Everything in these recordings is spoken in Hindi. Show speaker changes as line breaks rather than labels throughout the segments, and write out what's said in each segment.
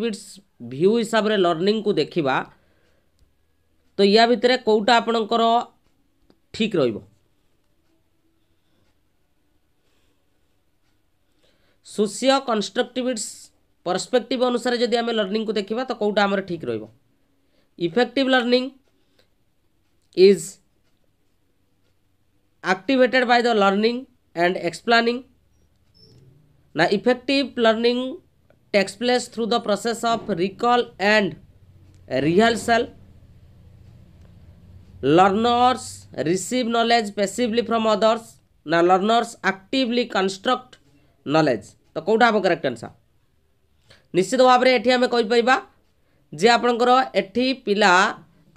बिट्स भ्यू हिसाब से लर्णिंग को देखा तो या भितर कौटा आपणकर ठीक र सोसीय कन्स्ट्रक्टिविट्स परस्पेक्टिव अनुसार जब आम लर्णिंग को देखा तो कौटा आम ठीक effective learning is activated by the learning and explaining ना effective learning takes place through the process of recall and rehearsal learners receive knowledge passively from others now learners actively construct knowledge तो कोटा हम करेक्ट आंसर निश्चित भाव में ये आम कहीपर जे आपणकर एटी पिला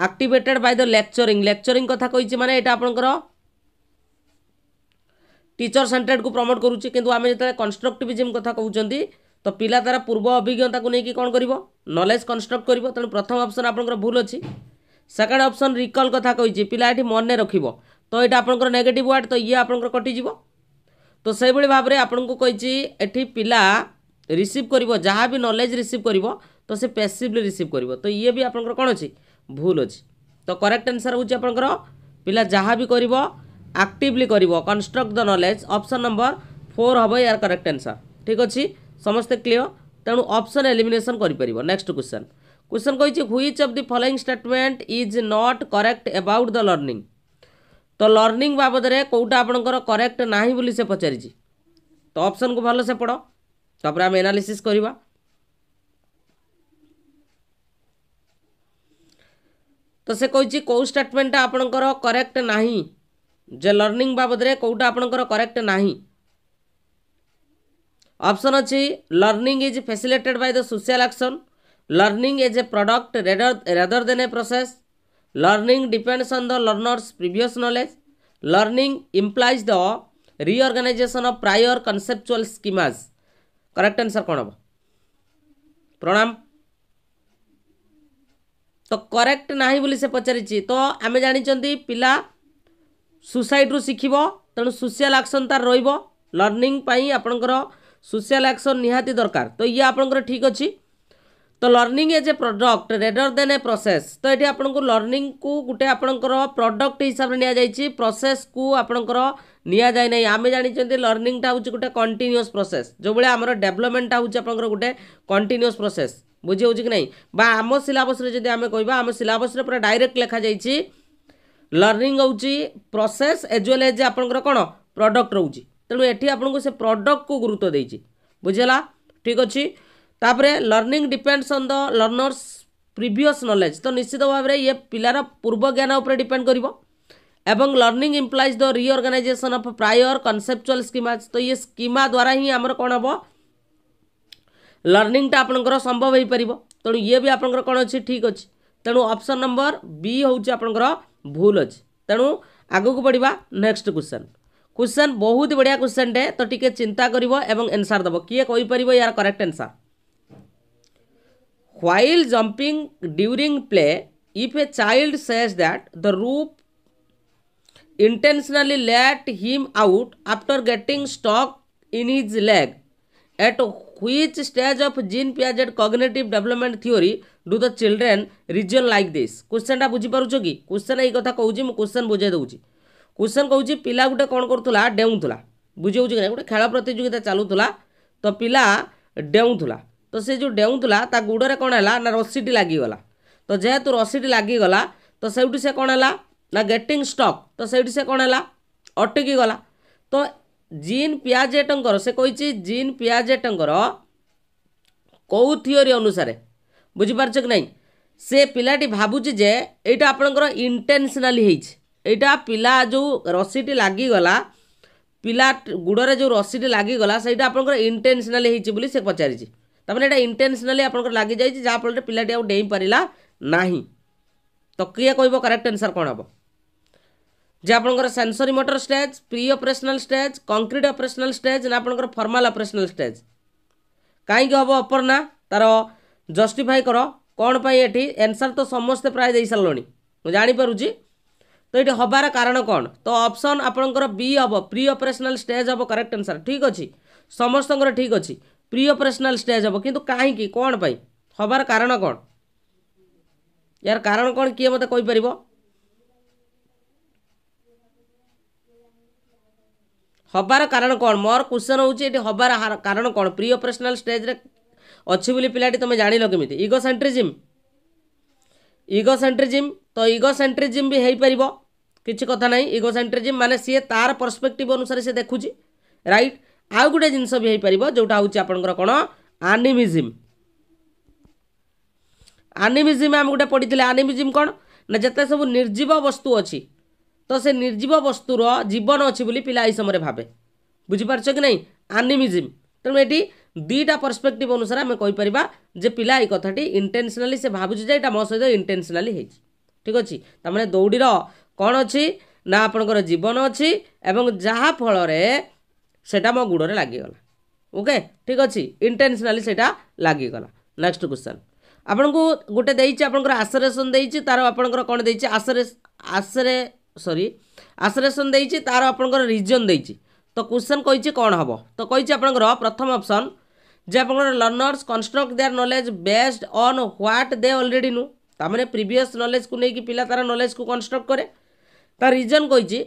activated by the lecturing lecturing कथा कही माने ये आपणकर टीचर सेंटर्ड को प्रमोट करुचे किंतु आम जो कन्स्ट्रक्टिविजम कथा कहते ତ ପିଲା ତା'ର ପୂର୍ବ ଅଭିଜ୍ଞତାକୁ ନେଇକି କ'ଣ କରିବ ନଲେଜ୍ କନଷ୍ଟ୍ରକ୍ଟ କରିବ ତେଣୁ ପ୍ରଥମ ଅପସନ୍ ଆପଣଙ୍କର ଭୁଲ ଅଛି ସେକେଣ୍ଡ ଅପସନ୍ ରିକଲ୍ କଥା କହିଛି ପିଲା ଏଠି ମନେ ରଖିବ ତ ଏଇଟା ଆପଣଙ୍କର ନେଗେଟିଭ୍ ୱାର୍ଡ଼ ତ ଇଏ ଆପଣଙ୍କର କଟିଯିବ ତ ସେଇଭଳି ଭାବରେ ଆପଣଙ୍କୁ କହିଛି ଏଠି ପିଲା ରିସିଭ୍ କରିବ ଯାହା ବି ନଲେଜ୍ ରିସିଭ୍ କରିବ ତ ସେ ପେସିଭ୍ଲି ରିସିଭ୍ କରିବ ତ ଇଏ ବି ଆପଣଙ୍କର କ'ଣ ଅଛି ଭୁଲ ଅଛି ତ କରେକ୍ଟ ଆନ୍ସର୍ ହେଉଛି ଆପଣଙ୍କର ପିଲା ଯାହା ବି କରିବ ଆକ୍ଟିଭ୍ଲି କରିବ construct the knowledge option number four ହେବ ଏହାର କରେକ୍ଟ ଆନ୍ସର୍ ଠିକ୍ ଅଛି समस्ते क्लीयर तेणु अप्सन एलिमेसन କରିପାରିବ क्वेश्चन क्वेश्चन कही which of the following statement is not correct about the learning तो लर्णिंग बाबद कौटा आपणकर करेक्ट ना बोली से पचारि तो ऑप्शन को भल से पढ़ तापर आम एनालीसीस करवा तो से कही कौ स्टेटमेंटा आपणकर करेक्ट ना जे लर्णिंग बाबद कौटा आपणकर करेक्ट ना অপশন অছি learning is facilitated by the social action learning is a product rather rather than a process learning depends on the learners previous knowledge learning implies the reorganisation of prior conceptual schemas correct answer কোণ হব প্রণাম তো করেক্ট না বলে সে পচারিছি তো আমি জাঁচান পিলা সুসাইড্রু শিখব তেমন সোশিয়াল আকশন তার রহব লর্নিং আপনার সোশিয়াল আকশন নিহাতি দরকার তো ইয়ে আপনার ঠিক অছি তো learning as a product rather than a process তো এটি আপনার লর্নিং কু গোটে আপনার প্রডক্ট হিসাবে নিয়া যাই প্রসেস কু আপনার নিয়া যায় না আমি জাঁচান লর্নিংটা হচ্ছে গোটে কন্টিনিউস প্রসেস যেভাবে আমার ডেভেলপমেন্টটা হচ্ছে আপনার গোটে কন্টিনিউস প্রসেস বুঝি হচ্ছে কি না বা আম সিলাবসরে যদি আমি কহবা আম সিলাবসরে পুরা ডাইরেক্ট লেখা যাই লর্নিং হচ্ছে প্রসেস এজ ওয়েল এজ আপনার কোণ প্রডক্ট রয়েছে ତେଣୁ ଏଠି ଆପଣଙ୍କୁ ସେ ପ୍ରଡ଼କ୍ଟକୁ ଗୁରୁତ୍ୱ ଦେଇଛି ବୁଝିଲା ଠିକ୍ ଅଛି ତାପରେ learning depends on the learners previous knowledge ତ ନିଶ୍ଚିତ ଭାବରେ ଇଏ ପିଲାର ପୂର୍ବ ଜ୍ଞାନ ଉପରେ ଡିପେଣ୍ଡ କରିବ ଏବଂ learning implies the reorganisation of prior conceptual schemas ତ ଇଏ ସ୍କିମା ଦ୍ୱାରା ହିଁ ଆମର କ'ଣ ହେବ ଲର୍ଣ୍ଣିଂଟା ଆପଣଙ୍କର ସମ୍ଭବ ହୋଇପାରିବ ତେଣୁ ଇଏ ବି ଆପଣଙ୍କର କ'ଣ ଅଛି ଠିକ୍ ଅଛି ତେଣୁ ଅପସନ୍ ନମ୍ବର ବି ହେଉଛି ଆପଣଙ୍କର ଭୁଲ ଅଛି ତେଣୁ ଆଗକୁ ବଢ଼ିବା ନେକ୍ସଟ କ୍ୱେଶ୍ଚନ୍ क्वेश्चन बहुत बढ़िया क्वेश्चन टे तो टी चिंता कर एनसर दब किए कहीपर यार correct answer while jumping during play if a child says that the rope intentionally let him out after getting stuck in his leg at which stage of Jean Piaget's cognitive development theory do the children reason like this this क्वेश्चनटा बुझीप कि क्वेश्चन ये कथ कौन मुझे क्वेश्चन बुझे दूसरी क्वेश्चन कौन पिला गोटे कौन करूला डेऊला बुझे कि ना गोटे खेल प्रतिजोगिता चलूला तो पिला डेऊला तो सी जो डेऊला ता गुड़े कौन है ना रसीटी लगिगला तो जेहेतु रसीटी लगला तो सेठू से कौन है ना गेटिंग स्टक् तो सेठू से कौन है अटकी गला तो जीन पियाजेटर से कही जीन पियाजेटर कौ थिओरी अनुसार बुझिपार कि ना से पिलाटी भावुचे ये यहाँ आपणकर इंटेनसनाली ଏଇଟା ପିଲା ଯେଉଁ ରସିଟି ଲାଗିଗଲା ପିଲା ଗୁଡ଼ରେ ଯେଉଁ ରସିଟି ଲାଗିଗଲା ସେଇଟା ଆପଣଙ୍କର ଇଣ୍ଟେନସନାଲି ହେଇଛି ବୋଲି ସେ ପଚାରିଛି ତାମାନେ ଏଇଟା ଇଣ୍ଟେନସନାଲି ଆପଣଙ୍କର ଲାଗିଯାଇଛି ଯାହାଫଳରେ ପିଲାଟି ଆଉ ଡେଇଁ ପାରିଲା ନାହିଁ ତ କିଏ କହିବ କରେକ୍ଟ ଆନ୍ସର୍ କ'ଣ ହେବ ଯେ ଆପଣଙ୍କର sensory motor stage preoperational stage concrete operational stage ନା ଆପଣଙ୍କର ଫର୍ମାଲ୍ ଅପରେସନାଲ୍ ଷ୍ଟେଜ୍ କାହିଁକି ହେବ ଅପର୍ଣ୍ଣା ତା'ର ଜଷ୍ଟିଫାଏ କର କ'ଣ ପାଇଁ ଏଠି ଆନ୍ସର୍ ତ ସମସ୍ତେ ପ୍ରାୟ ଦେଇସାରିଲଣି ମୁଁ ଜାଣିପାରୁଛି तो ये हबार कारण कौन तो अप्सन आपणकर बी हम प्रि अपरेसनाल स्टेज हम करेक्ट आंसर ठीक अच्छे समस्त ठीक अच्छे प्रि अपरेसनाल स्टेज हम कि कहीं कौन पाई हबार कारण कौन यार कारण कौन किए मत कहीपर हबार कारण कौन मोर क्वेश्चन हूँ हबार कारण कौन प्रि अपरेसनाल स्टेज अच्छी बोली पिलाटी तुम जान केमी इगो सेंट्रिजिम তো ইগো সেন্ট্রিজিম বি হয়েপার কিছু কথা না ইগো সেন্ট্রিজিম মানে সি তার পরসপেক্টিভ অনুসারে সে দেখুছি রাইট আউ গোটে জিনিস বি হয়েপার যেটা হচ্ছে আপনার কোণ আনিমিজিম আনিমিজিম আমি গোটে পড়িলে আনিমিজিম কোণ না যেতে সব নির্জীব বস্তু অছি তো সে নির্জীব বস্তুর জীবন অছি বলে পিলা এই সময় ভাবে বুঝিপারছ কি না আনিমিজিম তেমন এটি দুইটা পরসপেক্টিভ অনুসারে আমি কইপার যে পিলা এই কথাটি ইন্টেনশনালি সে ভাবুছে যে এটা মো সহ ইন্টেনশনালি হয়েছে ଠିକ୍ ଅଛି ତା'ମାନେ ଦୌଡ଼ିର କ'ଣ ଅଛି ନା ଆପଣଙ୍କର ଜୀବନ ଅଛି ଏବଂ ଯାହା ଫଳରେ ସେଇଟା ମୋ ଗୋଡ଼ରେ ଲାଗିଗଲା ଓକେ ଠିକ୍ ଅଛି ଇଣ୍ଟେନସନାଲି ସେଇଟା ଲାଗିଗଲା ନେକ୍ସଟ କ୍ୱେଶ୍ଚନ୍ ଆପଣଙ୍କୁ ଗୋଟେ ଦେଇଛି ଆପଣଙ୍କର ଆସରେସନ୍ ଦେଇଛି ତା'ର ଆପଣଙ୍କର କ'ଣ ଦେଇଛି ଆସରେ ଆସରେ ସରି ଆସରେସନ୍ ଦେଇଛି ତା'ର ଆପଣଙ୍କର ରିଜନ୍ ଦେଇଛି ତ କ୍ୱେଶ୍ଚନ୍ କହିଛି କ'ଣ ହେବ ତ କହିଛି ଆପଣଙ୍କର ପ୍ରଥମ ଅପସନ୍ ଯେ ଆପଣଙ୍କର learners construct their knowledge based on what they already know ତାମାନେ ପ୍ରିଭିୟସ୍ ନଲେଜ୍କୁ ନେଇକି ପିଲା ତା'ର ନଲେଜ୍କୁ କନଷ୍ଟ୍ରକ୍ଟ କରେ ତା ରିଜନ୍ କହିଛି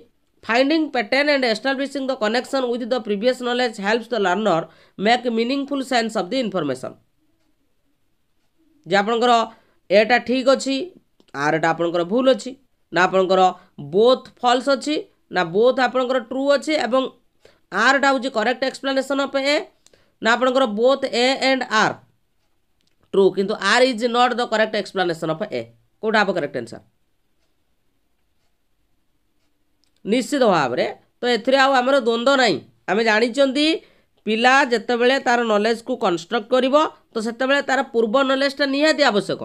finding pattern and establishing the connection with the previous knowledge helps the learner make meaningful sense of the information ଯେ ଆପଣଙ୍କର ଏଟା ଠିକ୍ ଅଛି ଆର୍ ଏଟା ଆପଣଙ୍କର ଭୁଲ୍ ଅଛି ନା ଆପଣଙ୍କର ବୋଥ୍ ଫଲ୍ସ ଅଛି ନା ବୋଥ୍ ଆପଣଙ୍କର ଟ୍ରୁ ଅଛି ଏବଂ ଆର୍ଟା ହେଉଛି କରେକ୍ଟ ଏକ୍ସପ୍ଲାନେସନ୍ ଅଫ୍ ଏ ନା ଆପଣଙ୍କର both A and R true কিন্তু R is not the correct explanation of A কোটা হব করেক্ট আনসার নিশ্চিত ভাবে তো এতে আমার দ্বন্দ্ব নাই আমি জাঁচান ପିଲା ଯେତେବେଳେ ତା'ର ନଲେଜକୁ କନଷ୍ଟ୍ରକ୍ଟ କରିବ ତ ସେତେବେଳେ ତା'ର ପୂର୍ବ ନଲେଜଟା ନିହାତି ଆବଶ୍ୟକ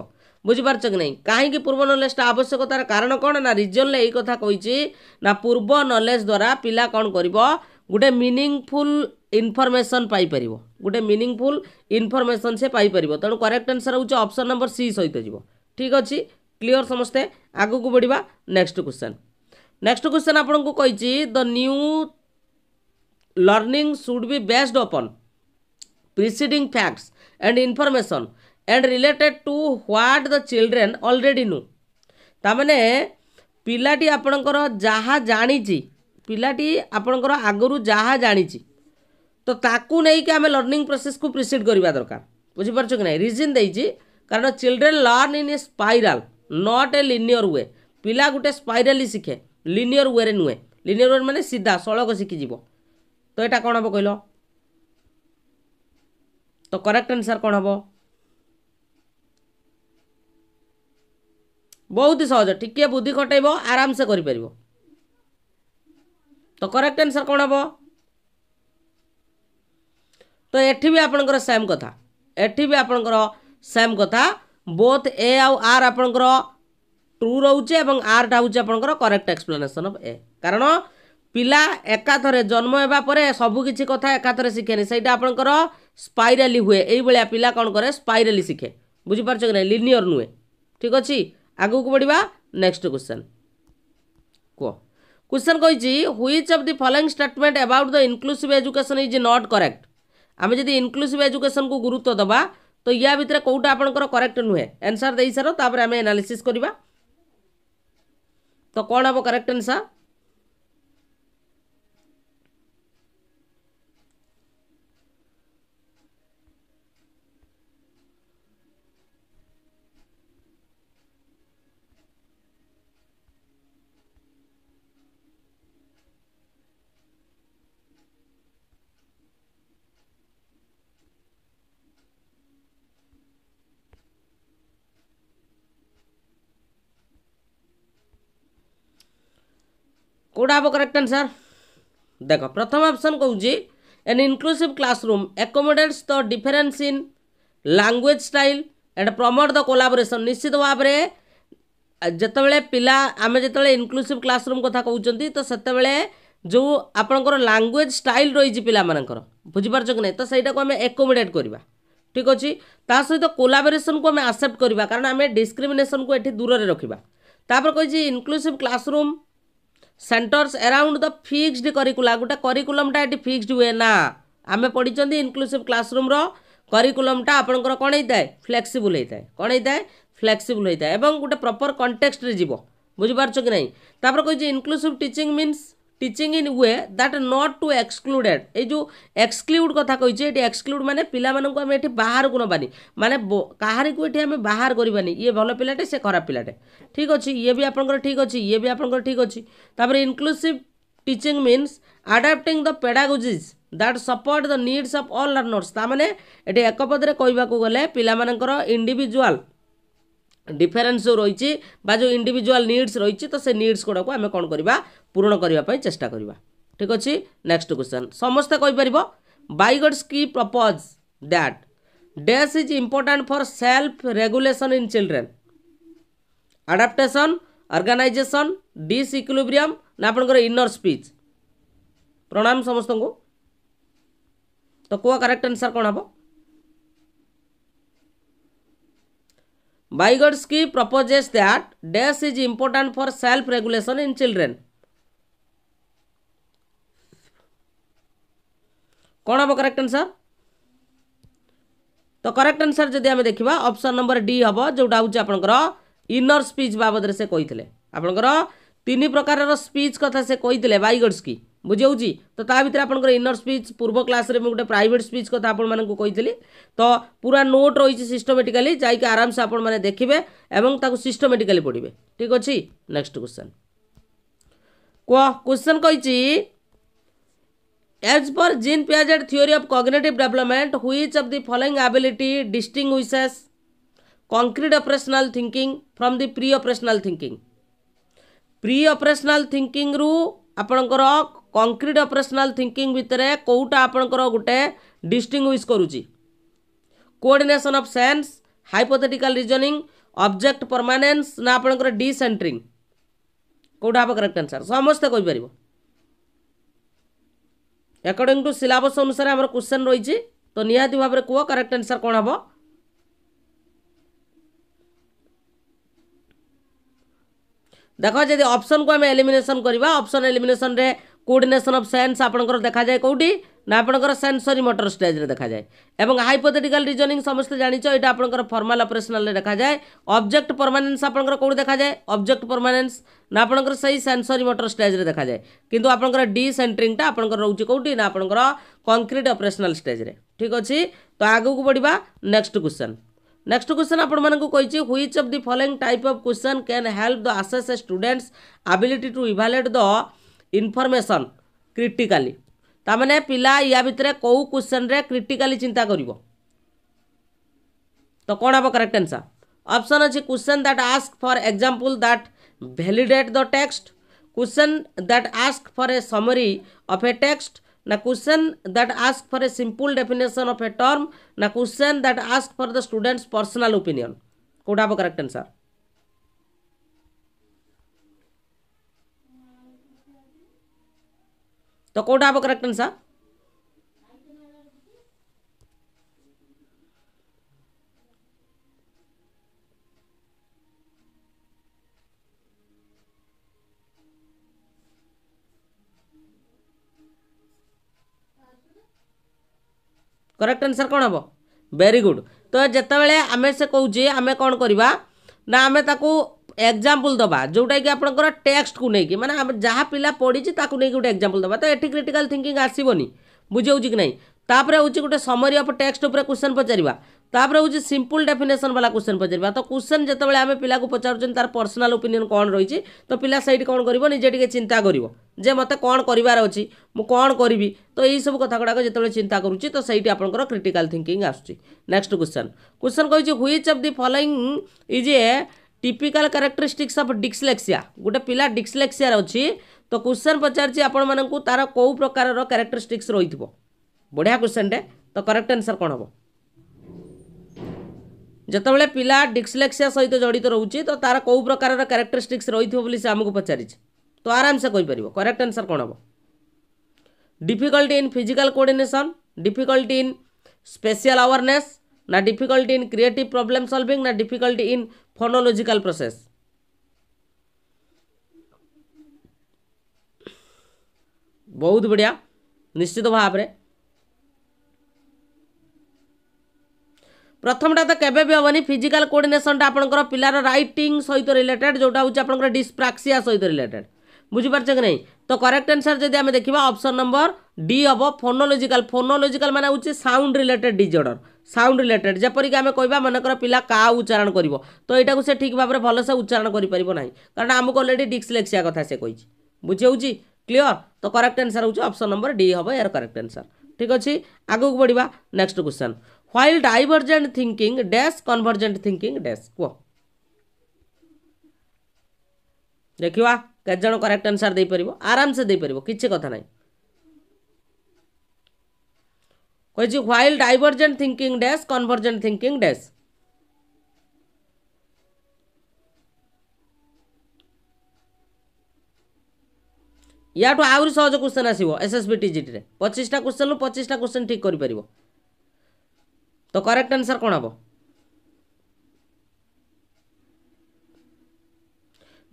ବୁଝିପାରୁଛ କି ନାହିଁ କାହିଁକି ପୂର୍ବ ନଲେଜଟା ଆବଶ୍ୟକ ତା'ର କାରଣ କ'ଣ ନା ରିଜନ୍ରେ ଏଇ କଥା କହିଛି ନା ପୂର୍ବ ନଲେଜ ଦ୍ୱାରା ପିଲା କ'ଣ କରିବ ଗୋଟେ ମିନିଂଫୁଲ୍ ଇନଫର୍ମେସନ୍ ପାଇପାରିବ ଗୋଟେ ମିନିଂଫୁଲ୍ ଇନଫର୍ମେସନ୍ ସେ ପାଇପାରିବ ତେଣୁ କରେକ୍ଟ ଆନ୍ସର୍ ହେଉଛି ଅପସନ୍ ନମ୍ବର ସି ସହିତ ଯିବ ଠିକ୍ ଅଛି କ୍ଲିଅର୍ ସମସ୍ତେ ଆଗକୁ ବଢ଼ିବା ନେକ୍ସଟ କ୍ୱେଶ୍ଚନ୍ ନେକ୍ସଟ କ୍ୱେଶ୍ଚନ୍ ଆପଣଙ୍କୁ କହିଛି the new learning should be based upon preceding facts and information and related to what the children already know ତାମାନେ ପିଲାଟି ଆପଣଙ୍କର ଯାହା ଜାଣିଛି ପିଲାଟି ଆପଣଙ୍କର ଆଗରୁ ଯାହା ଜାଣିଛି ତ ତାକୁ ନେଇକି ଆମେ ଲର୍ଣ୍ଣିଂ ପ୍ରୋସେସ୍କୁ ପ୍ରିସିଡ଼୍ କରିବା ଦରକାର ବୁଝିପାରୁଛ କି ନାହିଁ ରିଜିନ୍ ଦେଇଛି କାରଣ children learn in a spiral not a linear way ପିଲା ଗୋଟେ ସ୍ପାଇରାଲି ଶିଖେ ଲିନିୟର ୱେରେ ନୁହେଁ ଲିନିୟର ୱେ ମାନେ ସିଧା ସଳଖ ଶିଖିଯିବ ତ ଏଇଟା କ'ଣ ହେବ କହିଲ ତ କରେକ୍ଟ ଆନ୍ସର୍ କ'ଣ ହେବ ବହୁତ ସହଜ ଟିକିଏ ବୁଦ୍ଧି ଖଟେଇବ ଆରାମସେ କରିପାରିବ ତ କରେକ୍ଟ ଆନ୍ସର୍ କ'ଣ ହେବ ଏଠି ବି ଆପଣଙ୍କର ସେମ୍ କଥା ଏଠି ବି ଆପଣଙ୍କର ସେମ୍ କଥା ବୋଥ୍ ଏ ଆଉ ଆର୍ ଆପଣଙ୍କର ଟ୍ରୁ ରହୁଛି ଏବଂ ଆର୍ଟା ହେଉଛି ଆପଣଙ୍କର କରେକ୍ଟ ଏକ୍ସପ୍ଲେନେସନ୍ ଅଫ୍ ଏ କାରଣ ପିଲା ଏକାଥରେ ଜନ୍ମ ହେବା ପରେ ସବୁକିଛି କଥା ଏକାଥରେ ଶିଖେନି ସେଇଟା ଆପଣଙ୍କର ସ୍ପାଇରାଲି ହୁଏ ଏଇଭଳିଆ ପିଲା କ'ଣ କରେ ସ୍ପାଇରାଲି ଶିଖେ ବୁଝିପାରୁଛ କି ନାହିଁ ଲିନିୟର୍ ନୁହେଁ ଠିକ୍ ଅଛି ଆଗକୁ ବଢ଼ିବା ନେକ୍ସଟ କ୍ୱେଶ୍ଚନ୍ କୁହ କ୍ୱେଶ୍ଚନ୍ କହିଛି which of the following statement about the inclusive education is not correct आम जब इनक्लूसीव एजुकेशन को गुरुत्व दवा तो या भितर कौटा आपंकर करेक्ट नुहे एनसर दे सार तापर आम एनालीसीस् करवा तो कौन हम करेक्ट आंसर কোটা হব করেক্ট আনসার দেখ প্রথম অপসন কৌছি an inclusive classroom accommodates the difference in language style and promote the collaboration ନିଶ୍ଚିତ ଭାବରେ ଯେତେବେଳେ ପିଲା ଆମେ ଯେତେବେଳେ ଇନକ୍ଲୁସିଭ୍ କ୍ଲାସରୁମ୍ କଥା କହୁଛନ୍ତି ତ ସେତେବେଳେ ଯେଉଁ ଆପଣଙ୍କର ଲାଙ୍ଗୁଏଜ୍ ଷ୍ଟାଇଲ୍ ରହିଛି ପିଲାମାନଙ୍କର ବୁଝିପାରୁଛ କି ନାହିଁ ତ ସେଇଟାକୁ ଆମେ ଏକୋମୋଡେଟ୍ କରିବା ଠିକ୍ ଅଛି ତା ସହିତ କୋଲାବୋରେସନ୍କୁ ଆମେ ଆକ୍ସେପ୍ଟ କରିବା କାରଣ ଆମେ ଡିସ୍କ୍ରିମିନେସନ୍କୁ ଏଠି ଦୂରରେ ରଖିବା ତାପରେ କହିଛି inclusive classroom centres around the fixed curricula ଗୋଟେ କରିକୁଲମଟା ଏଠି ଫିକ୍ସଡ ହୁଏ ନା ଆମେ ପଢ଼ିଛନ୍ତି ଇନକ୍ଲୁସିଭ୍ କ୍ଲାସରୁମ୍ର କରିକୁଲମଟା ଆପଣଙ୍କର କ'ଣ ହେଇଥାଏ ଫ୍ଲେକ୍ସିବୁଲ୍ ହେଇଥାଏ କ'ଣ ହେଇଥାଏ ଫ୍ଲେକ୍ସିବୁଲ୍ ହେଇଥାଏ ଏବଂ ଗୋଟେ ପ୍ରପର୍ କଣ୍ଟେକ୍ସଟରେ ଯିବ ବୁଝିପାରୁଛ କି ନାହିଁ ତାପରେ କହିଛି inclusive teaching means teaching in way that not to excluded এই যে এক্সক্লুড কথা কইছে এটি এক্সক্লুড মানে পিলামানଙ୍କୁ ଆମେ ଏଠି ବାହାରକୁ ନେବାନି ମାନେ କାହାରିକୁ ଏଠି ଆମେ ବାହାର କରିବାନି ଇଏ ଭଲ ପିଲାଟେ ସେ ଖରାପ ପିଲାଟେ ଠିକ୍ ଅଛି ଇଏ ବି ଆପଣଙ୍କର ଠିକ୍ ଅଛି ଇଏ ବି ଆପଣଙ୍କର ଠିକ୍ ଅଛି ତାପରେ inclusive teaching means adapting the pedagogies that support the needs of all learners ତାମାନେ ଏଠି ଏକ ପଦରେ କହିବାକୁ ଗଲେ ପିଲାମାନଙ୍କର ଇଣ୍ଡିଭିଜୁଆଲ୍ ডিফারেন্স ଯେଉଁ ରହିଛି ବା ଯେଉଁ ଇଣ୍ଡିଭିଜୁଆଲ୍ ନିଡ଼୍ସ ରହିଛି ତ ସେ ନିଡ଼୍ସ ଗୁଡ଼ାକୁ ଆମେ କ'ଣ କରିବା ପୂରଣ କରିବା ପାଇଁ ଚେଷ୍ଟା କରିବା ଠିକ୍ ଅଛି ନେକ୍ସଟ କ୍ୱେଶ୍ଚନ୍ ସମସ୍ତେ କହିପାରିବ Vygotsky propose that dash is important for self regulation in children adaptation organization disequilibrium ନା ଆପଣଙ୍କର ଇନର ସ୍ପିଚ୍ ପ୍ରଣାମ ସମସ୍ତଙ୍କୁ ତ କୁହ କରେକ୍ଟ ଆନ୍ସର୍ କ'ଣ ହେବ Vygotsky proposes that dash is important for self-regulation in children. कौन हम करेक्ट आंसर तो करेक्ट आंसर जदि आम देखा ऑप्शन नंबर डी हम जोटा हूँ इनर स्पीच बाबद से कही आपंकर तीन प्रकार स्पीच कथा से कही बैगड्स की बुझे तो ताकि आपर स्पीच पूर्व क्लास में गोटे प्राइट स्पीच क्या आपली तो पूरा नोट रही सिस्टमेटिकाली जा आराम से आपने देखिए सिस्टमेटिकाली पढ़े ठीक अच्छे नेक्स्ट क्वेश्चन कह क्वेश्चन कही as per Jean Piaget's theory of cognitive development which of the following ability distinguishes concrete operational thinking from the pre operational thinking pre operational thinking आपणकर କଂକ୍ରିଟ୍ ଅପରେସନାଲ୍ ଥିଙ୍କିଂ ଭିତରେ କେଉଁଟା ଆପଣଙ୍କର ଗୋଟେ ଡିଷ୍ଟିଂଗୁଇସ୍ କରୁଛି coordination of sense hypothetical reasoning object permanence ନା ଆପଣଙ୍କର ଡିସେଣ୍ଟ୍ରିଂ କେଉଁଟା ହେବ କରେକ୍ଟ ଆନ୍ସର୍ ସମସ୍ତେ କହିପାରିବ ଏକର୍ଡିଂ ଟୁ ସିଲାବସ୍ ଅନୁସାରେ ଆମର କ୍ୱେଶ୍ଚନ୍ ରହିଛି ତ ନିହାତି ଭାବରେ କୁହ କରେକ୍ଟ ଆନ୍ସର୍ କ'ଣ ହେବ ଦେଖ ଯଦି ଅପସନ୍କୁ ଆମେ ଏଲିମିନେସନ୍ କରିବା ଅପସନ୍ ଏଲିମିନେସନ୍ରେ କୋଡ଼ିନେସନ୍ ଅଫ୍ ସେନ୍ସ ଆପଣଙ୍କର ଦେଖାଯାଏ କେଉଁଠି ନା ଆପଣଙ୍କର ସେନ୍ସରି ମଟର ଷ୍ଟେଜ୍ରେ ଦେଖାଯାଏ ଏବଂ ହାଇପୋଥେଟିକାଲ୍ ରିଜନିଂ ସମସ୍ତେ ଜାଣିଛ ଏଇଟା ଆପଣଙ୍କର ଫର୍ମାଲ୍ ଅପରେସନାଲ୍ରେ ଦେଖାଯାଏ ଅବଜେକ୍ଟ ପରମାନେନ୍ସ ଆପଣଙ୍କର କେଉଁଠି ଦେଖାଯାଏ ଅବଜେକ୍ଟ ପରମାନେନ୍ସ ନା ଆପଣଙ୍କର ସେଇ ସେନ୍ସରି ମଟର ଷ୍ଟେଜ୍ରେ ଦେଖାଯାଏ କିନ୍ତୁ ଆପଣଙ୍କର ଡି ସେଣ୍ଟ୍ରିଂଟା ଆପଣଙ୍କର ରହୁଛି କେଉଁଠି ନା ଆପଣଙ୍କର କଂକ୍ରିଟ୍ ଅପରେସନାଲ୍ ଷ୍ଟେଜ୍ରେ ଠିକ୍ ଅଛି ତ ଆଗକୁ ବଢ଼ିବା ନେକ୍ସଟ କ୍ୱେଶ୍ଚନ୍ नेक्स्ट क्वेश्चन ଆପଣମାନଙ୍କୁ କହିଛି which of the following type of question can help the assess a students ability to evaluate the information critically ତାମାନେ ପିଲା ୟା ଭିତରେ କେଉଁ କ୍ୱେଶ୍ଚନ୍ରେ କ୍ରିଟିକାଲି ଚିନ୍ତା କରିବ ତ କ'ଣ ହେବ କରେକ୍ଟ ଆନ୍ସର୍ ଅପସନ୍ ଅଛି question that ask for example that validate the text question that ask for a summary of a text ना question that ask for a simple definition of a term ना question that ask for the students personal opinion कौटा हम करेक्ट आंसर तो कौट आप करेक्ट आंसर करेक्ट आंसर कौन हम वेरी गुड तो जिते बड़े आम से कौजे आम कौन करवा आम ताकू ଏକ୍ଜାମ୍ପଲ୍ ଦେବା ଯେଉଁଟାକି ଆପଣଙ୍କର ଟେକ୍ସଟ୍କୁ ନେଇକି ମାନେ ଆମେ ଯାହା ପିଲା ପଢ଼ିଛି ତାକୁ ନେଇକି ଗୋଟେ ଏକ୍ଜାମ୍ପଲ୍ ଦେବା ତ ଏଠି କ୍ରିଟିକାଲ୍ ଥିଙ୍କିଙ୍ଗ ଆସିବନି ବୁଝାଉଛି କି ନାହିଁ ତାପରେ ହେଉଛି ଗୋଟେ ସମରି ଅଫ୍ ଟେକ୍ସଟ ଉପରେ କ୍ୱେଶ୍ଚନ୍ ପଚାରିବା ତାପରେ ହେଉଛି ସିମ୍ପଲ୍ ଡେଫିନେସନ୍ ବାଲା କ୍ୱେଶ୍ଚନ୍ ପଚାରିବା ତ କ୍ୱେଶ୍ଚନ୍ ଯେତେବେଳେ ଆମେ ପିଲାକୁ ପଚାରୁଛନ୍ତି ତାର ପର୍ସନାଲ୍ ଓପିନିଅନ୍ କ'ଣ ରହିଛି ତ ପିଲା ସେଇଠି କ'ଣ କରିବ ନିଜେ ଟିକେ ଚିନ୍ତା କରିବ ଯେ ମୋତେ କ'ଣ କରିବାର ଅଛି ମୁଁ କ'ଣ କରିବି ତ ଏହିସବୁ କଥା ଗୁଡ଼ାକ ଯେତେବେଳେ ଚିନ୍ତା କରୁଛି ତ ସେଇଠି ଆପଣଙ୍କର କ୍ରିଟିକାଲ୍ ଥିଙ୍କିଂ ଆସୁଛି ନେକ୍ସଟ କ୍ୱେଶ୍ଚନ୍ କ୍ୱେଶ୍ଚନ୍ କହିଛି which of the following is a typical characteristics of dyslexia গোটে পিলা ডিক্সলেক্সিয়ার অছি তো কোশ্চেন পচারছি আপনার তার কেউ প্রকারর ক্যারেক্টরিস্টিক্স রয়েছে বঢ়িয়া কোশ্চেনটে তো করেক্ট আনসর কম হব যেতবে পিলা ডিক্সলেক্সিয়া সহ জড়িত রয়েছে তো তার কেউ প্রকারর ক্যারেক্টরিস্টিক্স রয়েছে বলে সে আমি পচারিছে তো আরামসে কইপার করেক্ট আনসর কম হব difficulty in physical coordination difficulty in spatial awareness না difficulty in creative problem solving না ডিফিকাল্টি ইন ফোনোলজিক্যাল প্রসেস ବହୁତ ବଢ଼ିଆ ନିଶ୍ଚିତ ଭାବରେ ପ୍ରଥମଟା ତ କେବେ ବି ହେବନି ଫିଜିକାଲ କୋର୍ଡିନେସନଟା ଆପଣଙ୍କର ପିଲାର ରାଇଟିଂ ସହିତ ରିଲେଟେଡ୍ ଯେଉଁଟା ହେଉଛି ଆପଣଙ୍କର ଡିସ୍ପ୍ରାକ୍ସିଆ ସହିତ ରିଲେଟେଡ୍ ବୁଝିପାରୁଛେ କି ନାହିଁ ତ କରେକ୍ଟ ଆନ୍ସର୍ ଯଦି ଆମେ ଦେଖିବା ଅପସନ୍ ନମ୍ବର ଡି ହେବ ଫୋନୋଲୋଜିକାଲ ଫୋନୋଲୋଜିକାଲ ମାନେ ହେଉଛି sound related disorder sound related যেপরিক আমি কহবা মনেকর পিলা কা উচ্চারণ করব তো এটাকে সে ঠিক ভাবে ভালসে উচ্চারণ করে পারিব না কারণ আমি অলরেডি ডিক্সলেক্সিয়া কথা সে কইছি বুঝেউছি ক্লিয়র তো করেক্ট আনসার হচ্ছে অপশন নম্বর ডি হব এর করেক্ট আনসার ঠিক আছে আগুক বড়া next question while divergent thinking dash convergent thinking dash কুহ ଦେଖିବା କେତେ ଜଣ କରେକ୍ଟ ଆନ୍ସର୍ ଦେଇପାରିବ ଆରାମସେ ଦେଇପାରିବ କିଛି କଥା ନାହିଁ which is while divergent thinking dash convergent thinking dash ୟାଠୁ ଆହୁରି ସହଜ କ୍ୱେଶ୍ଚନ୍ ଆସିବ ଏସ୍ଏସ୍ବି ଟିଜିଟିରେ ପଚିଶଟା କ୍ୱେଶ୍ଚନ୍ରୁ ପଚିଶଟା କ୍ୱେଶ୍ଚନ୍ ଠିକ୍ କରିପାରିବ ତ କରେକ୍ଟ ଆନ୍ସର୍ କ'ଣ ହେବ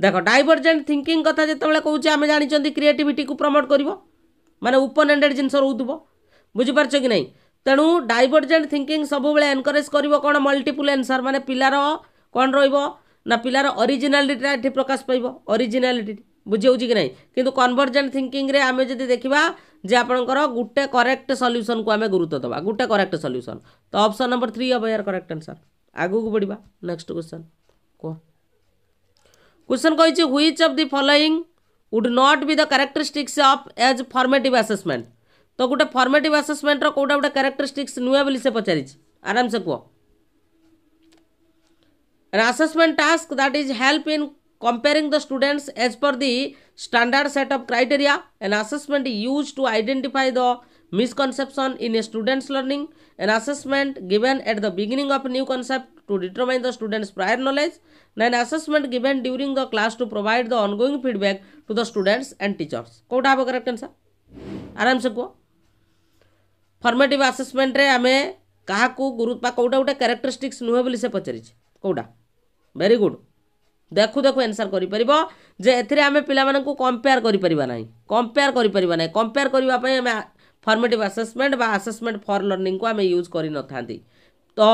ଦେଖ ଡାଇଭର୍ଜେଣ୍ଟ ଥିଙ୍କିଂ କଥା ଯେତେବେଳେ କହୁଛି ଆମେ ଜାଣିଛନ୍ତି କ୍ରିଏଟିଭିଟିକୁ ପ୍ରମୋଟ୍ କରିବ ମାନେ ଓପନ୍ ଏଣ୍ଡେଡ଼ ଜିନିଷ ରହୁଥିବ बुझिपारे कि नहीं तेणु डाइवर्जेंट थिंकिंग सब बेले एनकरेज कर मल्टीपुल एनसर मैंने पिलार कौन ना पिलार अरिजिनालीटी प्रकाश पाव अरिजिनालीटी बुझे कि ना कि कनभर्जेंट थिंकिंग में आम जब देखा जे आप गोटे करेक्ट सल्यूसन को आम गुरुत्व दवा गोटे करेक्ट सल्यूसन तो अप्सन नंबर थ्री हम यार करेक्ट आनसर आगक बढ़िया नेक्स्ट क्वेश्चन कह क्वेश्चन कही of the following would not be the characteristics of as formative assessment तो गोटे फर्मेटिव आसेसमेंटर कौटा गोटे क्यारेक्टरीस्टिक्स नुआ बोली से पचारि आराम से कह an assessment task that is help in comparing the students as per the standard set of criteria an assessment used to identify the misconception in a student's learning an assessment given at the beginning of new concept to determine the student's prior knowledge and an assessment given during the class to provide the ongoing feedback to the students and teachers कोटा हब करेक्ट आंसर आराम से कहो फर्मेटिव आसेसमेंट आम क्या गुरुत्वा कौटा गोटे क्यारेक्टरीस्टिक्स नुह से पचारिचे कौटा भेरी गुड देखु देखु एनसर करें पिला कंपेयर करें कंपेयर करें कंपेयर करने फर्मेटिव आसेसमेंट बा आसेसमेंट फर लर्णिंग को आम यूज कर न था तो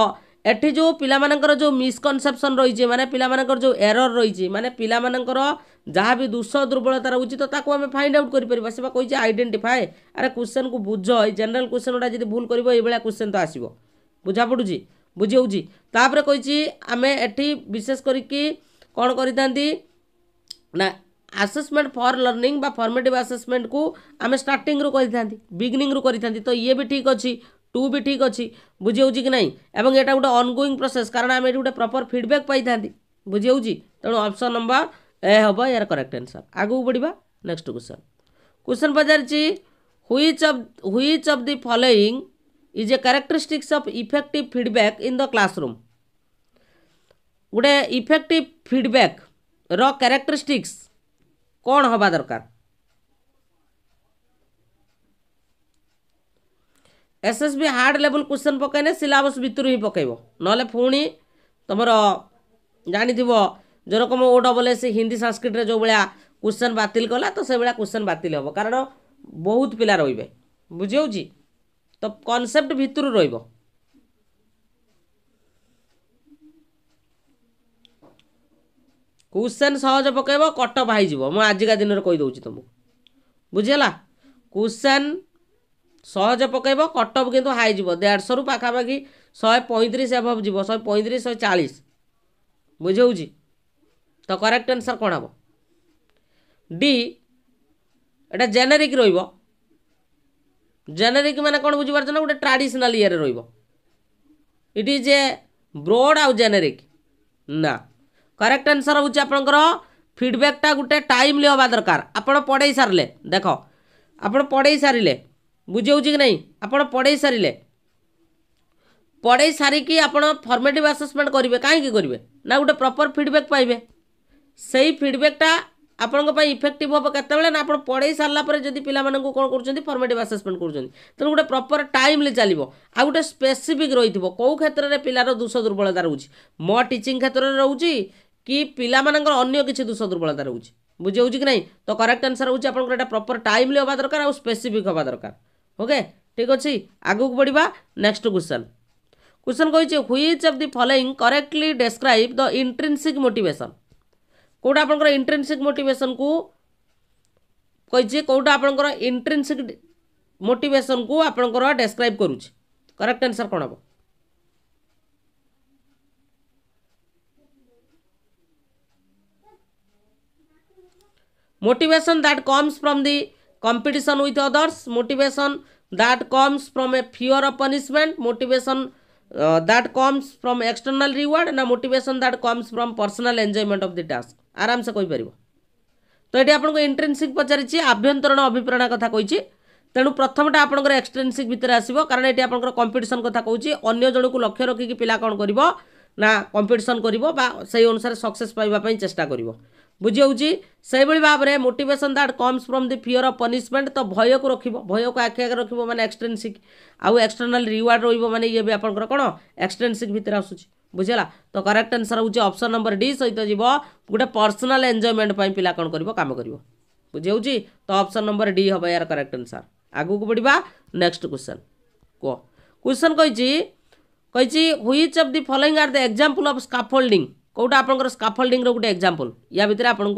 ଏଠି ଯେଉଁ ପିଲାମାନଙ୍କର ଯେଉଁ ମିସ୍କନସେପସନ୍ ରହିଛି ମାନେ ପିଲାମାନଙ୍କର ଯେଉଁ ଏରର୍ ରହିଛି ମାନେ ପିଲାମାନଙ୍କର ଯାହା ବି ଦୋଷ ଦୁର୍ବଳତା ରହୁଛି ତ ତାକୁ ଆମେ ଫାଇଣ୍ଡ ଆଉଟ୍ କରିପାରିବା ସେ ବା କହିଛି ଆଇଡେଣ୍ଟିଫାଏ ଆରେ କ୍ୱେଶ୍ଚନ୍କୁ ବୁଝ ଏଇ ଜେନେରାଲ କ୍ୱେଶ୍ଚନ୍ ଗୁଡ଼ା ଯଦି ଭୁଲ କରିବ ଏଇଭଳିଆ କ୍ୱେଶ୍ଚନ୍ ତ ଆସିବ ବୁଝା ପଡ଼ୁଛି ବୁଝି ହେଉଛି ତାପରେ କହିଛି ଆମେ ଏଠି ବିଶେଷ କରିକି କ'ଣ କରିଥାନ୍ତି ନା ଆସେସମେଣ୍ଟ ଫର୍ ଲର୍ଣ୍ଣିଂ ବା ଫର୍ମେଟିଭ୍ ଆସେସମେଣ୍ଟକୁ ଆମେ ଷ୍ଟାର୍ଟିଂରୁ କରିଥାନ୍ତି ବିଗିନିଂରୁ କରିଥାନ୍ତି ତ ଇଏ ବି ଠିକ୍ ଅଛି টু বি ঠিক অছি বুঝি হচ্ছে কি না এবং এটা গোটে অনগোইং প্রোসেস কারণ আমি এটি গোটে প্রপর ফিডব্যাক পাই থাকে বুঝি হচ্ছে তেমন অপশন নম্বর এ হব এর করেক্ট আনসর আগুক বড়া নেক্সট কোশ্চেন কোশ্চেন পচারিছি which of which of the following is a characteristics of effective feedback in the classroom গোটে ইফেক্টিভ ফিডব্যাক ର କ୍ୟାରେକ୍ଟରିଷ୍ଟିକ୍ସ କ'ଣ ହେବା ଦରକାର ଏସ୍ଏସ୍ବି ହାର୍ଡ଼ ଲେବୁଲ୍ କ୍ୱେଶ୍ଚନ୍ ପକାଇଲେ ସିଲାବସ୍ ଭିତରୁ ହିଁ ପକାଇବ ନହେଲେ ପୁଣି ତୁମର ଜାଣିଥିବ ଯେଉଁ ରକମ ଓ ଡବଲ୍ ଏସ୍ ହିନ୍ଦୀ ସାଂସ୍କ୍ରିଟ୍ରେ ଯେଉଁଭଳିଆ କ୍ୱେଶ୍ଚନ୍ ବାତିଲ କଲା ତ ସେଭଳିଆ କ୍ୱେଶ୍ଚନ୍ ବାତିଲ ହେବ କାରଣ ବହୁତ ପିଲା ରହିବେ ବୁଝିହେଉଛି ତ କନସେପ୍ଟ ଭିତରୁ ରହିବ କ୍ୱେଶ୍ଚନ୍ ସହଜ ପକାଇବ କଟଅଫ୍ ହେଇଯିବ ମୁଁ ଆଜିକା ଦିନରେ କହିଦେଉଛି ତୁମକୁ ବୁଝିହେଲା କ୍ୱେଶ୍ଚନ୍ ସହଜ ପକାଇବ କଟ୍ ଅଫ୍ କିନ୍ତୁ ହାଇ ଯିବ ଦେଢ଼ଶହରୁ ପାଖାପାଖି ଶହେ ପଇଁତିରିଶ ଏଭବ୍ ଯିବ ଶହେ ପଇଁତିରିଶ ଶହେ ଚାଳିଶ ବୁଝେଉଛି ତ କରେକ୍ଟ ଆନ୍ସର୍ କ'ଣ ହେବ ଡି ଏଇଟା ଜେନେରିକ୍ ରହିବ ଜେନେରିକ୍ ମାନେ କ'ଣ ବୁଝିପାରୁଛ ନା ଗୋଟେ ଟ୍ରାଡ଼ିସନାଲ୍ ଇଏରେ ରହିବ ଇଟ୍ ଇଜ୍ ଏ ବ୍ରୋଡ୍ ଆଉ ଜେନେରିକ୍ ନା କରେକ୍ଟ ଆନ୍ସର୍ ହେଉଛି ଆପଣଙ୍କର ଫିଡ଼ବ୍ୟାକ୍ଟା ଗୋଟେ ଟାଇମ୍ଲି ହେବା ଦରକାର ଆପଣ ପଢ଼େଇ ସାରିଲେ ଦେଖ ଆପଣ ପଢ଼େଇ ସାରିଲେ ବୁଝାଉଛି କି ନାହିଁ ଆପଣ ପଢ଼େଇ ସାରିଲେ ପଢ଼େଇ ସାରିକି ଆପଣ ଫର୍ମେଟିଭ୍ ଆସେସମେଣ୍ଟ କରିବେ କାହିଁକି କରିବେ ନା ଗୋଟେ ପ୍ରପର୍ ଫିଡ଼ବ୍ୟାକ୍ ପାଇବେ ସେଇ ଫିଡ଼ବ୍ୟାକ୍ଟା ଆପଣଙ୍କ ପାଇଁ ଇଫେକ୍ଟିଭ୍ ହେବ କେତେବେଳେ ନା ଆପଣ ପଢ଼େଇ ସାରିଲା ପରେ ଯଦି ପିଲାମାନଙ୍କୁ କ'ଣ କରୁଛନ୍ତି ଫର୍ମେଟିଭ୍ ଆସେସମେଣ୍ଟ କରୁଛନ୍ତି ତେଣୁ ଗୋଟେ ପ୍ରପର୍ ଟାଇମ୍ଲି ଚାଲିବ ଆଉ ଗୋଟେ ସ୍ପେସିଫିକ୍ ରହିଥିବ କେଉଁ କ୍ଷେତ୍ରରେ ପିଲାର ଦୋଷ ଦୁର୍ବଳତା ରହୁଛି ମୋ ଟିଚିଂ କ୍ଷେତ୍ରରେ ରହୁଛି କି ପିଲାମାନଙ୍କର ଅନ୍ୟ କିଛି ଦୋଷ ଦୁର୍ବଳତା ରହୁଛି ବୁଝି ହେଉଛି କି ନାହିଁ ତ କରେକ୍ଟ ଆନ୍ସର୍ ହେଉଛି ଆପଣଙ୍କର ଏଇଟା ପ୍ରପର୍ ଟାଇମ୍ଲି ହେବା ଦରକାର ଆଉ ସ୍ପେସିଫିକ୍ ହେବା ଦରକାର ଓକେ ଠିକ୍ ଅଛି ଆଗକୁ ବଢ଼ିବା ନେକ୍ସଟ କ୍ୱେଶ୍ଚନ୍ କ୍ୱେଶ୍ଚନ୍ କହିଛି which of the following correctly describe the intrinsic motivation କେଉଁଟା ଆପଣଙ୍କର ଇଣ୍ଟ୍ରିନ୍ସିକ୍ ମୋଟିଭେସନ୍କୁ କହିଛି କେଉଁଟା ଆପଣଙ୍କର ଇଣ୍ଟ୍ରିନ୍ସିକ୍ ମୋଟିଭେସନ୍କୁ ଆପଣଙ୍କର ଡେସ୍କ୍ରାଇବ୍ କରୁଛି କରେକ୍ଟ ଆନ୍ସର୍ କ'ଣ ହେବ motivation that comes from the competition with others motivation that comes from a fear of punishment motivation that comes from external reward ନା motivation that comes from personal enjoyment of the task ଆରାମସେ କହିପାରିବ ତ ଏଠି ଆପଣଙ୍କୁ ଇଣ୍ଟ୍ରେନ୍ସିପ୍ ପଚାରିଛି ଆଭ୍ୟନ୍ତରୀଣ ଅଭିପ୍ରେରଣା କଥା କହିଛି ତେଣୁ ପ୍ରଥମଟା ଆପଣଙ୍କର ଏକ୍ସଟ୍ରେନ୍ସିପ୍ ଭିତରେ ଆସିବ କାରଣ ଏଠି ଆପଣଙ୍କର କମ୍ପିଟିସନ୍ କଥା କହୁଛି ଅନ୍ୟ ଜଣକୁ ଲକ୍ଷ୍ୟ ରଖିକି ପିଲା କ'ଣ କରିବ ନା କମ୍ପିଟିସନ୍ କରିବ ବା ସେହି ଅନୁସାରେ ସକ୍ସେସ୍ ପାଇବା ପାଇଁ ଚେଷ୍ଟା କରିବ ବୁଝିହେଉଛି ସେହିଭଳି ଭାବରେ motivation that comes from the fear of punishment ତ ଭୟକୁ ରଖିବ ଭୟକୁ ଆଖି ଆଗରେ ରଖିବ ମାନେ ଏକ୍ସଟେନ୍ସିକ୍ ଆଉ ଏକ୍ସଟର୍ନାଲ୍ ରିୱାର୍ଡ଼ ରହିବ ମାନେ ଇଏ ବି ଆପଣଙ୍କର କ'ଣ ଏକ୍ସଟେନ୍ସିକ୍ ଭିତରେ ଆସୁଛି ବୁଝିଲା ତ କରେକ୍ଟ ଆନ୍ସର୍ ହେଉଛି ଅପସନ୍ ନମ୍ବର ଡି ସହିତ ଯିବ ଗୋଟେ ପର୍ସନାଲ୍ ଏନ୍ଜୟମେଣ୍ଟ ପାଇଁ ପିଲା କ'ଣ କରିବ କାମ କରିବ ବୁଝିହେଉଛି ତ ଅପସନ୍ ନମ୍ବର ଡି ହେବ ଏହାର କରେକ୍ଟ ଆନ୍ସର୍ ଆଗକୁ ବଢ଼ିବା ନେକ୍ସଟ କ୍ୱେଶ୍ଚନ୍ କୁହ କ୍ୱେଶ୍ଚନ୍ କହିଛି କହିଛି which of the following are the example of scaffolding কোটা আপনার স্কাফোল্ডিংর গোটে এক্সাম্পল ইয়া ভিতরে আপনার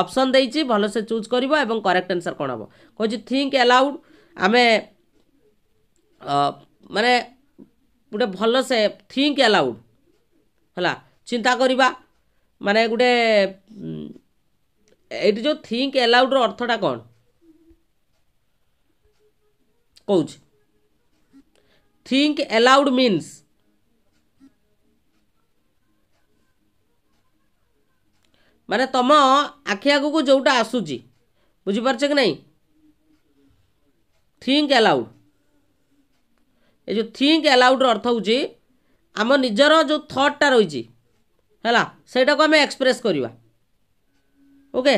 অপসন দিয়েছি ভালসে চুজ করব এবং করেক্ট আনসর কোণ হব কী থিঙ্ক এলাউড আমি মানে গোটে ভালসে থিঙ্ক এলাউড ହେଲା ଚିନ୍ତା କରିବା ମାନେ ଗୋଟେ ଏଇଠି ଯେଉଁ ଥିଙ୍କ ଏଲାଉଡ଼୍ର ଅର୍ଥଟା କ'ଣ କହୁଛି ଥିଙ୍କ ଏଲାଉଡ଼୍ ମିନ୍ସ माने तुम आखि आग को जोटा आसूची बुझिपार कि नहीं थिंक अलाउड ये जो थिंक अलाउड अर्थ होम निजर जो थट्टा रही है को एक्सप्रेस करवा ओके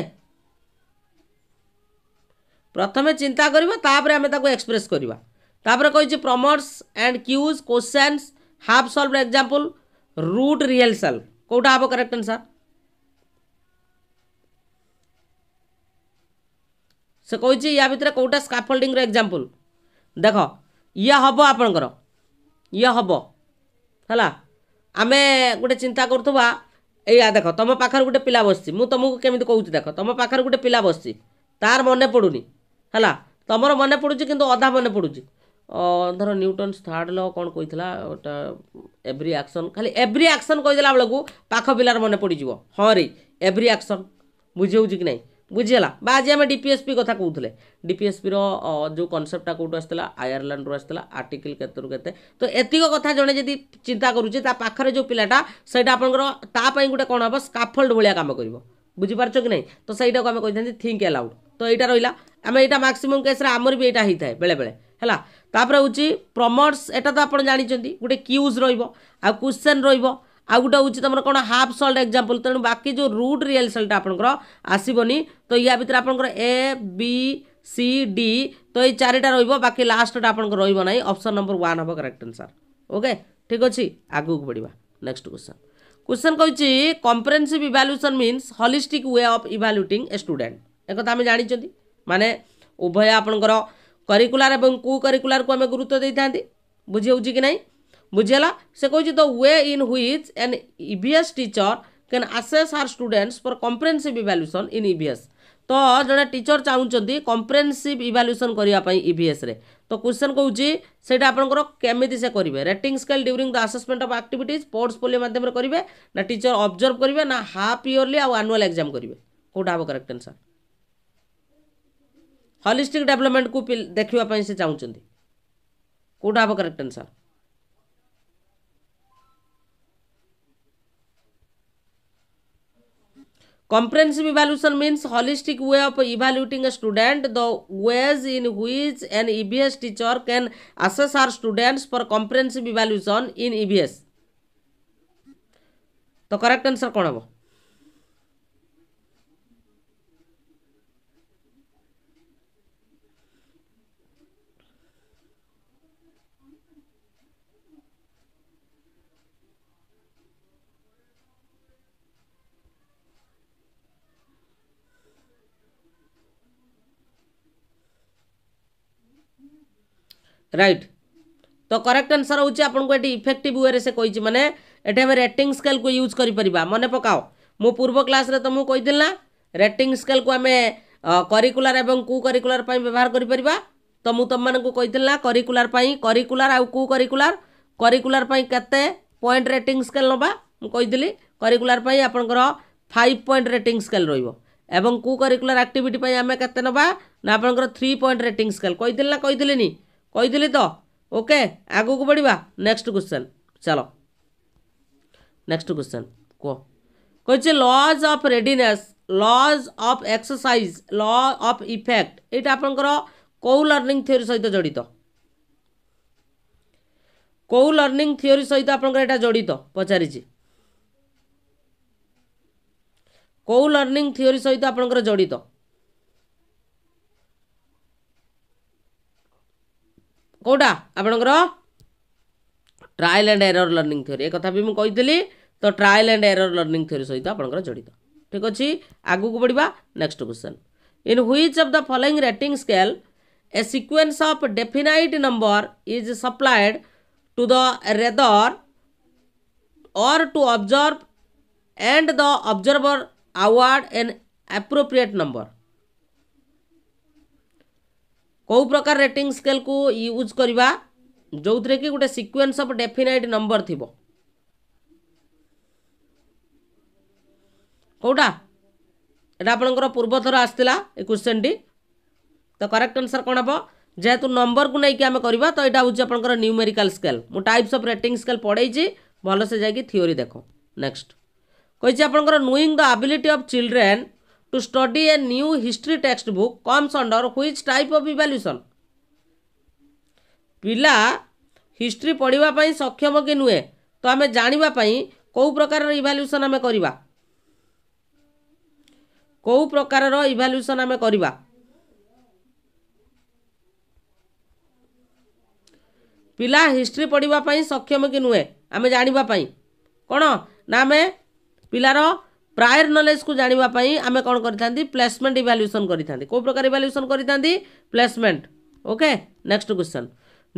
प्रथमे चिंता करापर आम एक्सप्रेस करापर कही prompts and cues question half solved example rote rehearsal कौटा हाँ करेक्ट आंसर ସେ କହିଛି ୟା ଭିତରେ କେଉଁଟା ସ୍କାଫଲ୍ଡିଂର ଏକ୍ଜାମ୍ପଲ୍ ଦେଖ ଇଏ ହେବ ଆପଣଙ୍କର ଇଏ ହେବ ହେଲା ଆମେ ଗୋଟେ ଚିନ୍ତା କରୁଥିବା ଏଇଆ ଦେଖ ତୁମ ପାଖରେ ଗୋଟେ ପିଲା ବସିଛି ମୁଁ ତୁମକୁ କେମିତି କହୁଛି ଦେଖ ତୁମ ପାଖରେ ଗୋଟେ ପିଲା ବସିଛି ତାର ମନେ ପଡ଼ୁନି ହେଲା ତୁମର ମନେ ପଡ଼ୁଛି କିନ୍ତୁ ଅଧା ମନେ ପଡ଼ୁଛି ଧର ନ୍ୟୁଟନ୍ସ ଥାର୍ଡ଼ ଲ କ'ଣ କହିଥିଲା ଗୋଟା ଏଭ୍ରି ଆକ୍ସନ୍ ଖାଲି ଏଭ୍ରି ଆକ୍ସନ୍ କହିଦେଲା ବେଳକୁ ପାଖ ପିଲାର ମନେ ପଡ଼ିଯିବ ହଁ ରେ ଏଭ୍ରି ଆକ୍ସନ୍ ବୁଝି ହେଉଛି କି ନାହିଁ ବୁଝିଗଲା ବା ଆଜି ଆମେ ଡିପିଏସ୍ପି କଥା କହୁଥିଲେ ଡିପିଏସ୍ପିର ଯେଉଁ କନସେପ୍ଟଟା କେଉଁଠୁ ଆସିଥିଲା ଆୟାରଲାଣ୍ଡରୁ ଆସିଥିଲା ଆର୍ଟିକିଲ୍ କେତେରୁ କେତେ ତ ଏତିକ କଥା ଜଣେ ଯଦି ଚିନ୍ତା କରୁଛି ତା ପାଖରେ ଯେଉଁ ପିଲାଟା ସେଇଟା ଆପଣଙ୍କର ତା ପାଇଁ ଗୋଟେ କ'ଣ ହେବ ସ୍କାଫଲ୍ଡ ଭଳିଆ କାମ କରିବ ବୁଝିପାରୁଛ କି ନାହିଁ ତ ସେଇଟାକୁ ଆମେ କହିଥାନ୍ତି ଥିଙ୍କ ଆଲାଉଡ୍ ତ ଏଇଟା ରହିଲା ଆମେ ଏଇଟା ମାକ୍ସିମମ୍ କେସ୍ରେ ଆମର ବି ଏଇଟା ହେଇଥାଏ ବେଳେବେଳେ ହେଲା ତାପରେ ହେଉଛି ପ୍ରମର୍ସ ଏଇଟା ତ ଆପଣ ଜାଣିଛନ୍ତି ଗୋଟେ କ୍ୟୁଜ୍ ରହିବ ଆଉ କ୍ୱେଶ୍ଚନ୍ ରହିବ ଆଉ ଗୋଟେ ହେଉଛି ତୁମର କ'ଣ ହାଫ୍ ସଲ୍ଟ ଏକ୍ଜାମ୍ପଲ୍ ତେଣୁ ବାକି ଯେଉଁ ରୁଟ୍ ରିଏଲ୍ ସଲ୍ଟ ଆପଣଙ୍କର ଆସିବନି ତ ୟା ଭିତରେ ଆପଣଙ୍କର ଏ ବି ସି ଡି ତ ଏଇ ଚାରିଟା ରହିବ ବାକି ଲାଷ୍ଟଟା ଆପଣଙ୍କର ରହିବ ନାହିଁ ଅପସନ୍ ନମ୍ବର ୱାନ୍ ହେବ କରେକ୍ଟ ଆନ୍ସର୍ ଓକେ ଠିକ୍ ଅଛି ଆଗକୁ ବଢ଼ିବା ନେକ୍ସଟ କ୍ୱେଶ୍ଚନ୍ क्वेश्चन कहते comprehensive evaluation means holistic way of evaluating a student एक ଆମେ ଜାଣିଛନ୍ତି ମାନେ ଉଭୟ ଆପଣଙ୍କର କରିକୁଲାର୍ ଏବଂ କୁ को ଆମେ ଗୁରୁତ୍ୱ ଦେଇଥାନ୍ତି ବୁଝି ହେଉଛି କି ନାହିଁ ବୁଝିହେଲା ସେ କହିଛି the way in which an EVS teacher can assess our students for comprehensive evaluation in EVS ତ ଜଣେ ଟିଚର୍ ଚାହୁଁଛନ୍ତି କମ୍ପ୍ରେନ୍ସିଭ୍ ଇଭାଲ୍ୟୁସନ୍ କରିବା ପାଇଁ ଇଭିଏସ୍ରେ ତ କ୍ୱେଶ୍ଚନ୍ କହୁଛି ସେଇଟା ଆପଣଙ୍କର କେମିତି ସେ କରିବେ rating scale during the assessment of activities portfolio ମାଧ୍ୟମରେ କରିବେ ନା ଟିଚର୍ ଅବଜର୍ଭ କରିବେ ନା ହାଫ୍ ଇୟର୍ଲି ଆଉ ଆନୁଆଲ୍ ଏକ୍ଜାମ୍ କରିବେ କେଉଁଟା ହେବ କରେକ୍ଟ ଆନ୍ସର୍ ହଲିଷ୍ଟିକ୍ ଡେଭଲପମେଣ୍ଟକୁ ଦେଖିବା ପାଇଁ ସେ ଚାହୁଁଛନ୍ତି କେଉଁଟା ହେବ correct answer Comprehensive evaluation means holistic way of evaluating a student, the ways in which an EBS teacher can assess our students for comprehensive evaluation in EBS. The correct answer कौन রাইট তো করেক্ট আনসর হচ্ছে আপনার এটি ইফেক্টিভ ওয়ে সে কী মানে এটি আমি রেটিং স্কেল কু ইউজ করে পারা মনে পকাও মু পূর্ব ক্লাসে তুমি কইদিল না রেটিং স্কেল কু আমি କରିକୁଲାର ଏବଂ କୁ କରିକୁଲାର ପାଇଁ ବ୍ୟବହାର କରିପାରିବା ତ ମୁଁ ତୁମମାନଙ୍କୁ କହିଥିଲି ନା କରିକୁଲାର ପାଇଁ କରିକୁଲାର ଆଉ କୁ କରିକୁଲାର କରିକୁଲାର ପାଇଁ କେତେ ପଏଣ୍ଟ ରେଟିଂ ସ୍କେଲ୍ ନେବା ମୁଁ କହିଥିଲି କରିକୁଲାର ପାଇଁ ଆପଣଙ୍କର ଫାଇଭ୍ ପଏଣ୍ଟ ରେଟିଂ ସ୍କେଲ୍ ରହିବ ଏବଂ କୁ କରିକୁଲାର ଆକ୍ଟିଭିଟି ପାଇଁ ଆମେ କେତେ ନେବା ନା ଆପଣଙ୍କର ଥ୍ରୀ ପଏଣ୍ଟ ରେଟିଂ ସ୍କେଲ୍ କହିଥିଲି ନା କହିଥିଲିନି কইদেলি তো ওকে আগুক বড়া নেক্সট কোশ্চেন চল নেক্সট কোশ্চেন কো কইছে laws of readiness laws of exercise law of effect এটা আপনার কেউ লর্নিং থিওরি সহ জড়িত কেউ লর্নিং থিওরি সহ আপনার এটা জড়িত পচারিছি কেউ লর্নিং থিওরি সহ আপনার জড়িত କେଉଁଟା ଆପଣଙ୍କର trial and error learning theory ଏ କଥା ବି ମୁଁ କହିଥିଲି ତ trial and error learning theory ସହିତ ଆପଣଙ୍କର ଜଡ଼ିତ ଠିକ୍ ଅଛି ଆଗକୁ ବଢ଼ିବା next question in which of the following rating scale a sequence of definite number is supplied to the rater or to observe and the observer award an appropriate number କେଉଁ ପ୍ରକାର ରେଟିଂ ସ୍କେଲ୍କୁ ୟୁଜ୍ କରିବା ଯେଉଁଥିରେ କି ଗୋଟେ ସିକ୍ୱେନ୍ସ ଅଫ୍ ଡେଫିନାଇଟ୍ ନମ୍ବର ଥିବ କେଉଁଟା ଏଇଟା ଆପଣଙ୍କର ପୂର୍ବଥର ଆସିଥିଲା ଏ କ୍ୱେଶ୍ଚନ୍ଟି ତ କରେକ୍ଟ ଆନ୍ସର୍ କ'ଣ ହେବ ଯେହେତୁ ନମ୍ବରକୁ ନେଇକି ଆମେ କରିବା ତ ଏଇଟା ହେଉଛି ଆପଣଙ୍କର ନ୍ୟୁମେରିକାଲ୍ ସ୍କେଲ୍ ମୁଁ ଟାଇପ୍ସ ଅଫ୍ ରେଟିଂ ସ୍କେଲ୍ ପଢ଼େଇଛି ଭଲସେ ଯାଇକି ଥିଓରି ଦେଖ ନେକ୍ସଟ କହିଛି ଆପଣଙ୍କର knowing the ability of children to study a new history text book comes under which type of evaluation ପିଲା ହିଷ୍ଟ୍ରି ପଢ଼ିବା ପାଇଁ ସକ୍ଷମ କି ନୁହେଁ ତ ଆମେ ଜାଣିବା ପାଇଁ କେଉଁ ପ୍ରକାରର ଇଭାଲ୍ୟୁସନ୍ ଆମେ କରିବା କେଉଁ ପ୍ରକାରର ଇଭାଲ୍ୟୁସନ୍ ଆମେ କରିବା ପିଲା ହିଷ୍ଟ୍ରି ପଢ଼ିବା ପାଇଁ ସକ୍ଷମ କି ନୁହେଁ ଆମେ ଜାଣିବା ପାଇଁ କ'ଣ ନା ଆମେ ପିଲାର प्रायर नलेज को जानापी आम कौन कर प्लेसमेंट इवाल्युएसन करो प्रकार इवाल्युएसन कर placement okay next question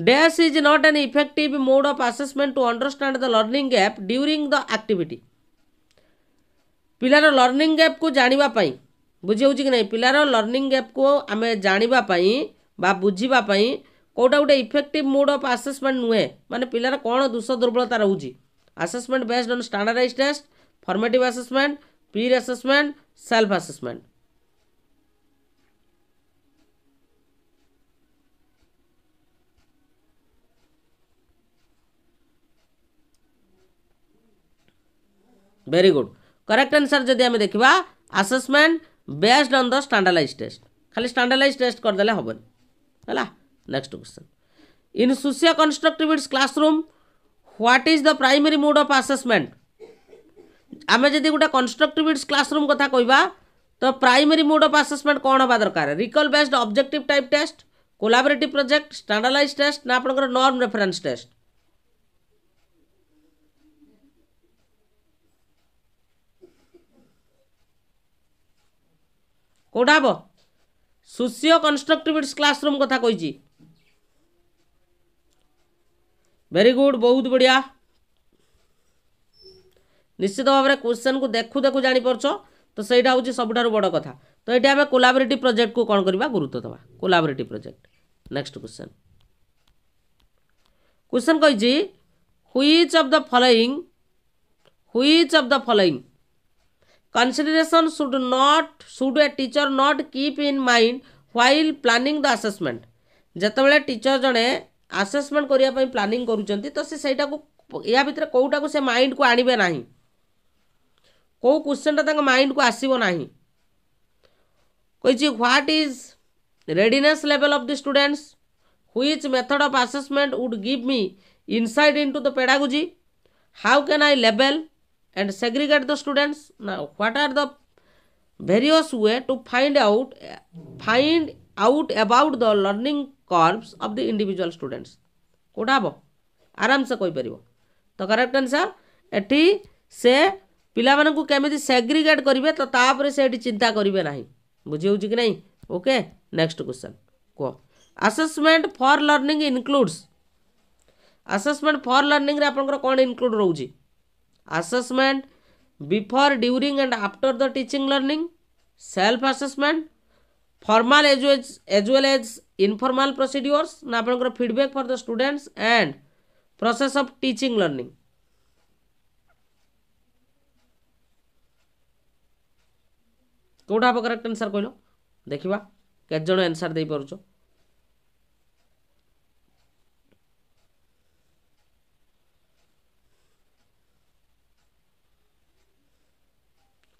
dash is not an effective mode of assessment to understand the learning gap during the activity पिलार लर्णिंग गैप को जानापी बुझे कि नहीं पिलार लर्णिंग गैप को आम जानापी बुझापी कौटा गोटे इफेक्टिव मोड अफ आसेसमेंट नुहे माने पिलार कौन दुष दुर्बलता रोचे assessment based on standardise test formative assessment peer assessment self assessment very good correct answer जदि आम देखा assessment based on the standardise test खाली स्टैंडर्डाइज टेस्ट करदे हेनी है next question in socio constructivist classroom what is the primary mode of assessment ଆମେ ଯଦି ଗୋଟେ କନଷ୍ଟ୍ରକ୍ଟିଭିଷ୍ଟ କ୍ଲାସରୁମ୍ କଥା କହିବା ତ ପ୍ରାଇମେରୀ ମୋଡ୍ ଅଫ୍ ଆସେସମେଣ୍ଟ କ'ଣ ହେବା ଦରକାର recall based objective type test collaborative project standardise test ନା ଆପଣଙ୍କର ନର୍ମ ରେଫରେନ୍ସ ଟେଷ୍ଟ କେଉଁଟା ହେବ ସୁସିଓ କନଷ୍ଟ୍ରକ୍ଟିଭିଟ୍ସ କ୍ଲାସରୁମ୍ କଥା କହିଛି ଭେରି ଗୁଡ୍ ବହୁତ ବଢ଼ିଆ ନିଶ୍ଚିତ ଭାବରେ କ୍ୱେଶ୍ଚନ୍କୁ ଦେଖୁ ଦେଖୁ ଜାଣିପାରୁଛ ତ ସେଇଟା ହେଉଛି ସବୁଠାରୁ ବଡ଼ କଥା ତ ଏଇଠି ଆମେ କୋଲାବରେଟିଭ୍ ପ୍ରୋଜେକ୍ଟକୁ କ'ଣ କରିବା ଗୁରୁତ୍ୱ ଦେବା collaborative project next question question कही which of the following which of the following consideration should not should a teacher not keep in mind while planning the assessment जितेबाला टीचर जड़े आसेसमेंट करने प्लानिंग करूँ तो सीटा या भितर कौटा को से माइंड को आनबे ना କେଉଁ କ୍ୱେଶ୍ଚିନ୍ଟା ତାଙ୍କ ମାଇଣ୍ଡକୁ ଆସିବ ନାହିଁ କହିଛି what is readiness level of the students which method of assessment would give me insight in to the pedagogy how can I label and segregate the students ନା what are the various way to find out find out about the learning curves of the individual students कोटा आराम से कोई परिबो तो करेक्ट आंसर एठी से पिला केमी सेग्रिगेट करेंगे तो तापर से चिंता करेंगे ना बुझे कि नहीं ओके नेक्स्ट क्वेश्चन कह assessment for learning includes assessment for learning आप कौन इनक्लूड रोज assessment before during and after the teaching learning self assessment formal as as well as informal procedures ना आप feedback for the students and process of teaching learning कौटा हाँ करेक्ट आंसर कह देखा केत जन आंसर दे पार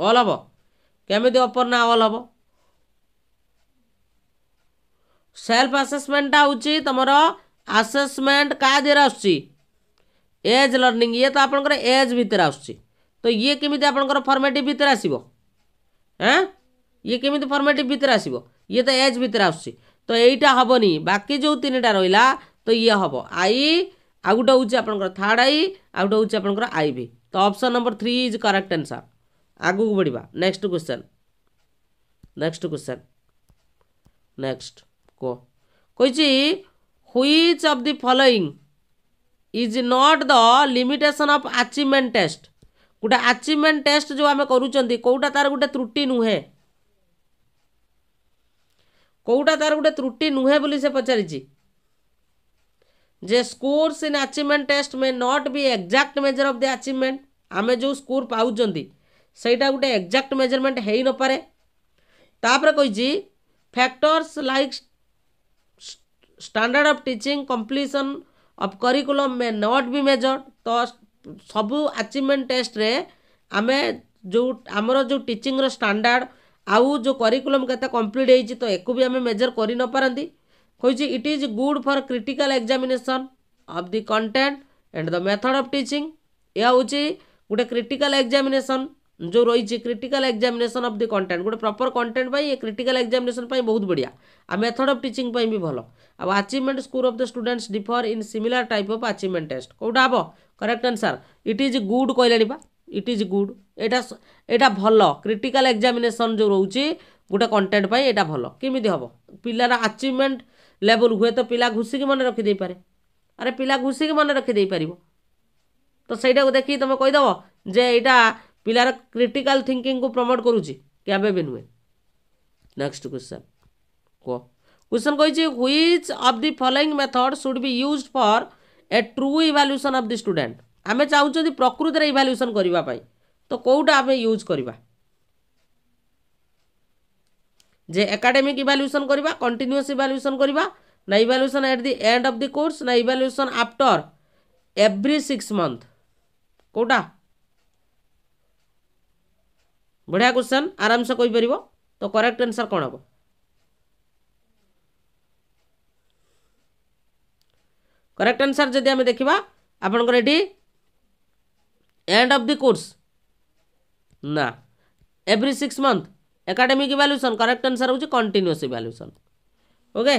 अल हम कमी अपर ना अल हम सेल्फ आसेसमेंट हूँ तुमर आसेसमेंट क्या दिए आज लर्णिंग ये तो आप एज भर आस ये कमी आप फर्मेटिव भितर आसव ये केमी फर्मेट भितर आस तो एज भितर आस तो यहीटा हेनी बाकी जो तीन टा रहा तो ये हम आई आउ गोटे हूँ आप थार्ड आई आउ गोटे हूँ आप आई भी तो option number three is correct answer आगे बढ़िया next question next question next कह which of the following is not the limitation of achievement test गोटे आचिवमेंट टेस्ट जो आम करोटा तार गोटे त्रुटि नुहे କେଉଁଟା ତା'ର ଗୋଟେ ତ୍ରୁଟି ନୁହେଁ ବୋଲି ସେ ପଚାରିଛି ଯେ scores in achievement test may not be exact measure of the achievement ଆମେ ଯେଉଁ ସ୍କୋର ପାଉଛନ୍ତି ସେଇଟା ଗୋଟେ ଏକ୍ଜାକ୍ଟ ମେଜରମେଣ୍ଟ ହେଇନପାରେ ତାପରେ କହିଛି factors like standard of teaching completion of curriculum may not be measured ତ ସବୁ ଆଚିଭମେଣ୍ଟ ଟେଷ୍ଟରେ ଆମେ ଯେଉଁ ଆମର ଯେଉଁ ଟିଚିଂର ଷ୍ଟାଣ୍ଡାର୍ଡ଼ ଆଉ ଯେଉଁ କରିକୁଲମ୍ କେତେ କମ୍ପ୍ଲିଟ୍ ହେଇଛି ତ ୟାକୁ ବି ଆମେ ମେଜର କରିନପାରନ୍ତି କହିଛି it is good for critical examination of the content and the method of teaching ଏହା ହେଉଛି ଗୋଟେ କ୍ରିଟିକାଲ୍ ଏକ୍ଜାମିନେସନ୍ ଯେଉଁ ରହିଛି critical examination of the content ଗୋଟେ ପ୍ରପର୍ କଣ୍ଟେଣ୍ଟ ପାଇଁ ଏ କ୍ରିଟିକାଲ୍ ଏକ୍ଜାମିନେସନ୍ ପାଇଁ ବହୁତ ବଢ଼ିଆ ଆଉ ମେଥଡ଼ ଅଫ୍ ଟିଚିଂ ପାଇଁ ବି ଭଲ ଆଉ achievement score of the students differ in similar type of achievement test କେଉଁଟା ହେବ correct answer it is good କହିଲେଣି ବା ଇଟ୍ ଇଜ୍ ଗୁଡ୍ এটা এটা ଭଲ କ୍ରିଟିକାଲ୍ ଏକ୍ଜାମିନେସନ୍ ଯେଉଁ ରହୁଛି ଗୋଟେ କଣ୍ଟେଣ୍ଟ ପାଇଁ ଏଇଟା ଭଲ କେମିତି ହେବ ପିଲାର ଆଚିଭମେଣ୍ଟ ଲେବଲ୍ ହୁଏତ ପିଲା ଘୁଷିକି ମନେ ରଖିଦେଇପାରେ ଆରେ ପିଲା ଘୁଷିକି ମନେ ରଖିଦେଇପାରିବ ତ ସେଇଟାକୁ ଦେଖିକି ତୁମେ କହିଦେବ ଯେ ଏଇଟା ପିଲାର କ୍ରିଟିକାଲ୍ ଥିଙ୍କିଙ୍ଗକୁ ପ୍ରମୋଟ୍ କରୁଛି କେବେ ବି ନୁହେଁ ନେକ୍ସଟ କ୍ୱେଶ୍ଚନ୍ କୁହ क्वेश्चन कही which of the following method should be use for a true evaluation of the student आम चाहूँ प्रकृत इभाल्युसन करने तो कौटा आम यूज करवा जे एकाडेमिक इवाल्युएसन करवा कंटिन्यूस इवाल्युएसन करवा ना evaluation at the end of the course ना evaluation after every six month कौटा बढ़िया क्वेश्चन आराम से कहीपर तो करेक्ट आंसर कौन हम करेक्ट आंसर जब देखा आपण एंड ऑफ़ दि कोर्स না every six month academic evaluation correct answer হচ্ছে কন্টিনিউস ইভালুয়েসন ওকে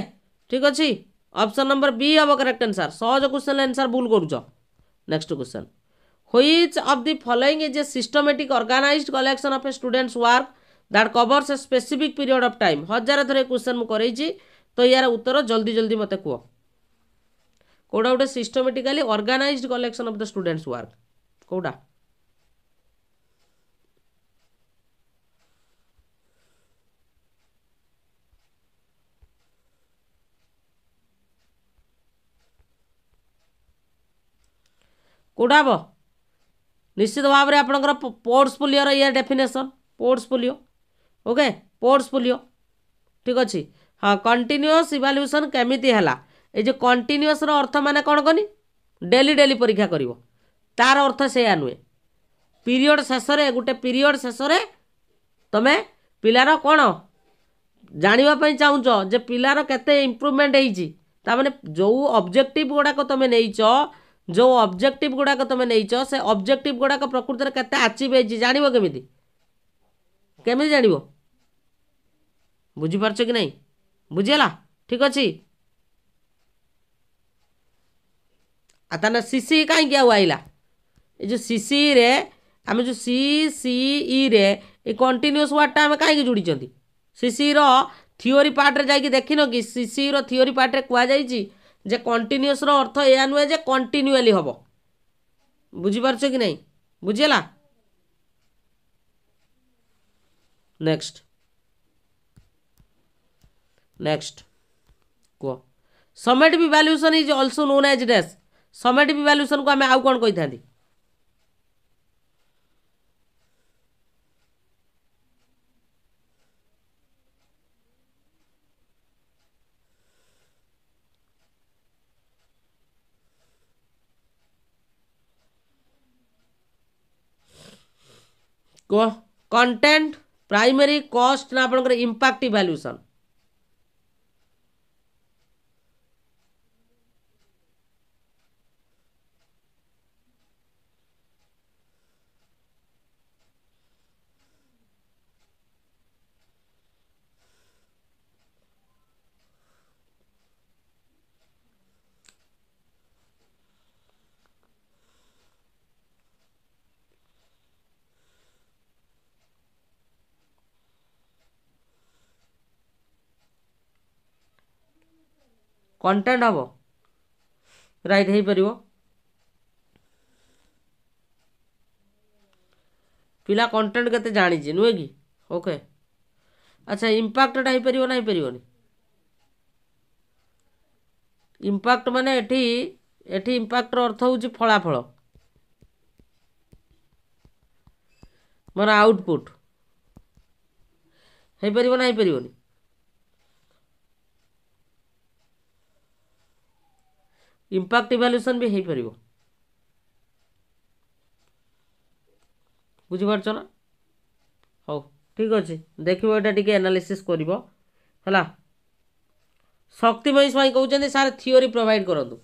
ঠিক আছে অপশন নম্বর বি হব করেক্ট আনসার সহজ কোশ্চেন আনসার ভুল করছ next question which of the following is a systematic organized collection of a students work that covers a specific period of time হাজার থর এ কোশ্চেন মু করাইছি তো ইয়ার উত্তর জলদি জলদি মতো কুহ কোটা গোটে systematically organized collection of the students work কোটা କେଉଁଟା ହେବ ନିଶ୍ଚିତ ଭାବରେ ଆପଣଙ୍କର ପୋର୍ଟସ୍ ପୋଲିଓର ଇଏ definition portfolio okay portfolio ଠିକ୍ ଅଛି ହଁ କଣ୍ଟିନ୍ୟୁଅସ୍ ଇଭାଲ୍ୟୁସନ୍ କେମିତି ହେଲା ଏ ଯେଉଁ କଣ୍ଟିନ୍ୟୁଅସ୍ର ଅର୍ଥ ମାନେ କ'ଣ କହନି ଡେଲି ଡେଲି ପରୀକ୍ଷା କରିବ ତାର ଅର୍ଥ ସେଇଆ ନୁହେଁ ପିରିଅଡ଼ ଶେଷରେ ଗୋଟେ ପିରିଅଡ଼ ଶେଷରେ ତୁମେ ପିଲାର କ'ଣ ଜାଣିବା ପାଇଁ ଚାହୁଁଛ ଯେ ପିଲାର କେତେ ଇମ୍ପ୍ରୁଭମେଣ୍ଟ ହେଇଛି ତାମାନେ ଯେଉଁ ଅବଜେକ୍ଟିଭ୍ ଗୁଡ଼ାକ ତୁମେ ନେଇଛ जो अब्जेक्टिव गुड़ाक तुम नहींच से अब्जेक्टिव गुड़ाक प्रकृत में कैसे आचिव है जानव केमी केमी जान बुझिपार कि ना बुझेगा ठीक अच्छे तेनाली सीसी कहीं आईला जो सीसी रे आम जो सी e रे ये कंटिन्यूस वार्डटा आम कहीं जोड़ सीसी रिओरी पार्ट्रे जा देखिन कि सीसी रिओरी पार्ट्रे कह जाएगी जे कंटिन्यूस अर्थ या नुहे जे कंटिन्यूअली हम बुझिपार कि नहीं बुझेगा नेक्स्ट नेक्स्ट कह summative evaluation is also known as dash summative वैल्यूसन को आम आउ कौन कही कंटेन्ट प्राइमरी कस्ट ना आप इंपैक्ट इभाल्युएसन କଣ୍ଟେଣ୍ଟ ହେବ ରାଇଟ୍ ହେଇପାରିବ ପିଲା କଣ୍ଟେଣ୍ଟ କେତେ ଜାଣିଛି ନୁହେଁ କି ଓକେ ଆଚ୍ଛା ଇମ୍ପାକ୍ଟଟା ହେଇପାରିବ ନା ହେଇପାରିବନି ଇମ୍ପାକ୍ଟ ମାନେ ଏଠି ଏଠି ଇମ୍ପାକ୍ଟର ଅର୍ଥ ହେଉଛି ଫଳାଫଳ ମାନେ ଆଉଟପୁଟ୍ ହେଇପାରିବ ନା ହେଇପାରିବନି ଇମ୍ପାକ୍ଟ ଇଭାଲ୍ୟୁସନ୍ ବି ହୋଇପାରିବ ବୁଝିପାରୁଛ ନା ହଉ ଠିକ୍ ଅଛି ଦେଖିବ ଏଇଟା ଟିକିଏ ଏନାଲିସିସ୍ କରିବ ହେଲା ଶକ୍ତିମୟୀ ସ୍ୱାଇଁ କହୁଛନ୍ତି ସାର୍ ଥିଓରି ପ୍ରୋଭାଇଡ଼୍ କରନ୍ତୁ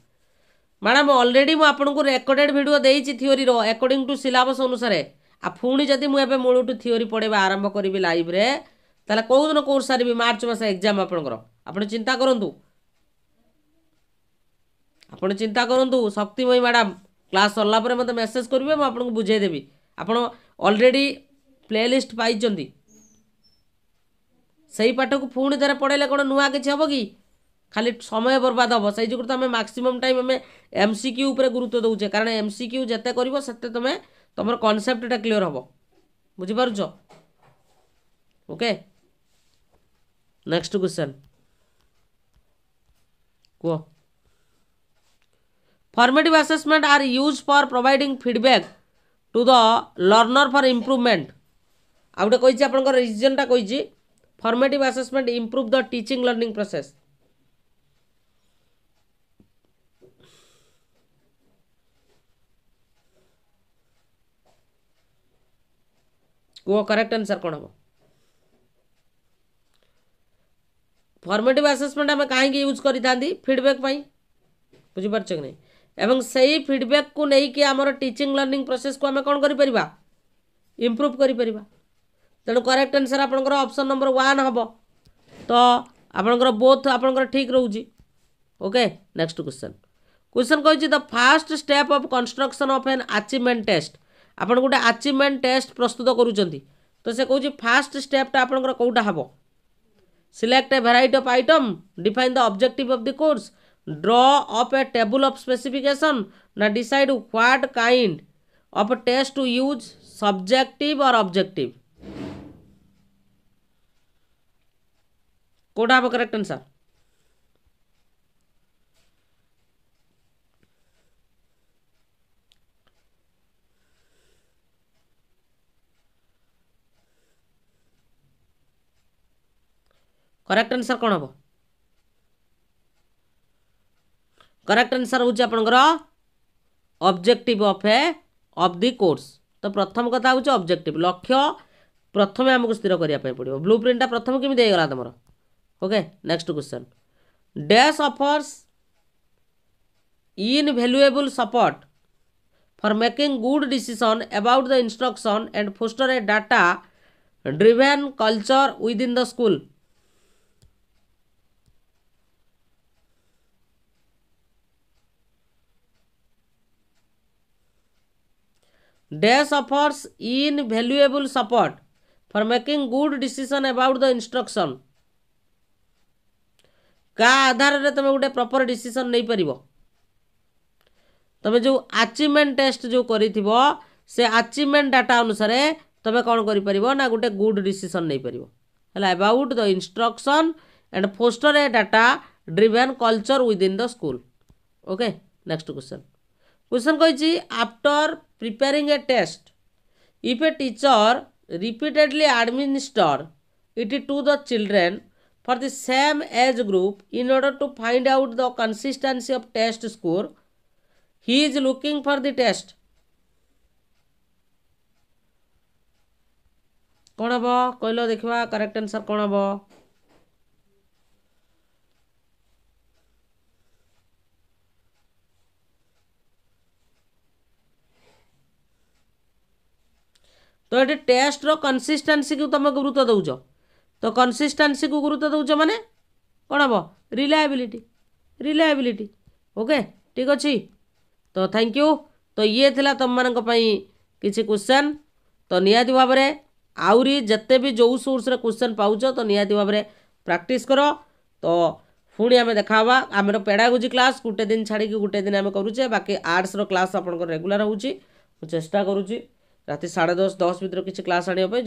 ମ୍ୟାଡ଼ାମ୍ ଅଲରେଡ଼ି ମୁଁ ଆପଣଙ୍କୁ ରେକର୍ଡ଼େଡ଼୍ ଭିଡ଼ିଓ ଦେଇଛି ଥିଓରିର ଏକର୍ଡ଼ିଂ ଟୁ ସିଲାବସ୍ ଅନୁସାରେ ଆଉ ପୁଣି ଯଦି ମୁଁ ଏବେ ମୂଳଠୁ ଥିଓରି ପଢ଼େଇବା ଆରମ୍ଭ କରିବି ଲାଇଭ୍ରେ ତାହେଲେ କେଉଁଦିନ କୋର୍ସ ସାରିବି ମାର୍ଚ୍ଚ ମାସ ଏକ୍ଜାମ୍ ଆପଣଙ୍କର ଆପଣ ଚିନ୍ତା କରନ୍ତୁ ଆପଣ ଚିନ୍ତା କରନ୍ତୁ ଶକ୍ତିମୟୀ ମ୍ୟାଡ଼ାମ୍ କ୍ଲାସ୍ ସରିଲା ପରେ ମୋତେ ମେସେଜ୍ କରିବେ ମୁଁ ଆପଣଙ୍କୁ ବୁଝାଇଦେବି ଆପଣ ଅଲରେଡ଼ି ପ୍ଲେଲିଷ୍ଟ ପାଇଛନ୍ତି ସେହି ପାଠକୁ ପୁଣି ଥରେ ପଢ଼ାଇଲେ କ'ଣ ନୂଆ କିଛି ହେବ କି ଖାଲି ସମୟ ବର୍ବାଦ ହେବ ସେଇ ଯୋଗୁଁ ତ ଆମେ ମାକ୍ସିମମ୍ ଟାଇମ୍ ଆମେ ଏମ୍ ସି କ୍ୟୁ ଉପରେ ଗୁରୁତ୍ୱ ଦେଉଛେ କାରଣ ଏମ୍ ସି କ୍ୟୁ ଯେତେ କରିବ ସେତେ ତୁମେ ତୁମର କନସେପ୍ଟଟା କ୍ଲିଅର୍ ହେବ ବୁଝିପାରୁଛ ଓକେ ନେକ୍ସଟ କ୍ୱେଶ୍ଚନ୍ କୁହ formative assessment are use for providing feedback to the learner for improvement आ गए कही रिजनटा कही formative assessment improve the teaching learning process कह करेक्ट आंसर कौन हम फर्मेटिव आसेसमेंट आम कहीं यूज करें फिडबैक् बुझीपार नहीं एवं से ही फिडबैक् को लेकिन आम टीचिंग लर्णिंग प्रोसेस को आम कौन कर करूव कर तेणु करेक्ट आंसर आपंकर अप्सन नंबर वन हम तो आपंकर बोथ आप ठीक रोचे ओके नेक्स्ट क्वेश्चन क्वेश्चन कही the first step of construction of an achievement test आप गोटे आचिवमेंट टेस्ट प्रस्तुत करुँच तो से कौन फास्ट स्टेपटा आपंकर कौटा हे select a bear of item define the objective of the course draw up a table of specification now decide what kind of test to use subjective or objective code है करेक्ट आंसर करेक्ट आंसर कौन हम करेक्ट आंसर हूँ आपंकर object of a of the course तो प्रथम कथा हूँ अब्जेक्ट लक्ष्य प्रथम आमको स्थिर करने पड़ो ब्लू प्रिंटा प्रथम केमीगला तुम okay next question dash offers invaluable support for making good decision about the instruction and foster a data driven culture with the school dash offers invaluable support for making good decision about the instruction କା ଆଧାରରେ ତୁମେ ଗୋଟେ ପ୍ରପର୍ ଡିସିସନ୍ ନେଇପାରିବ ତୁମେ ଯେଉଁ ଆଚିଭମେଣ୍ଟ ଟେଷ୍ଟ ଯେଉଁ କରିଥିବ ସେ ଆଚିଭମେଣ୍ଟ ଡାଟା ଅନୁସାରେ ତୁମେ କ'ଣ କରିପାରିବ ନା ଗୋଟେ ଗୁଡ୍ ଡିସିସନ୍ ନେଇପାରିବ ହେଲା about the instruction and foster a data driven culture within the school okay next question question କହିଛି after preparing a test. If a teacher repeatedly administer it to the children for the same age group in order to find out the consistency of test score, he is looking for the test. kon हम कहल dekhwa correct answer kon हम ତ ଏଠି ଟେଷ୍ଟର କନସିଷ୍ଟାନ୍ସିକୁ ତୁମେ ଗୁରୁତ୍ୱ ଦେଉଛ ତ କନସିଷ୍ଟାନ୍ସିକୁ ଗୁରୁତ୍ୱ ଦେଉଛ ମାନେ କ'ଣ ହେବ ରିଲାଏବିଲିଟି ରିଲାଏବିଲିଟି ଓକେ ଠିକ୍ ଅଛି ତ ଥ୍ୟାଙ୍କ ୟୁ ତ ଇଏ ଥିଲା ତୁମମାନଙ୍କ ପାଇଁ କିଛି କ୍ୱେଶ୍ଚନ୍ ତ ନିହାତି ଭାବରେ ଆହୁରି ଯେତେ ବି ଯେଉଁ ସୋର୍ସରେ କ୍ୱେଶ୍ଚନ୍ ପାଉଛ ତ ନିହାତି ଭାବରେ ପ୍ରାକ୍ଟିସ୍ କର ତ ପୁଣି ଆମେ ଦେଖାହେବା ଆମର ପେଡ଼ାଗୋଜି କ୍ଲାସ୍ ଗୋଟେ ଦିନ ଛାଡ଼ିକି ଗୋଟେ ଦିନ ଆମେ କରୁଛେ ବାକି ଆର୍ଟ୍ସର କ୍ଲାସ୍ ଆପଣଙ୍କର ରେଗୁଲାର ହେଉଛି ମୁଁ ଚେଷ୍ଟା କରୁଛି રાતે સાડા દસ દસ મિત્રો કે છે ક્લાસ આણ્યો હોય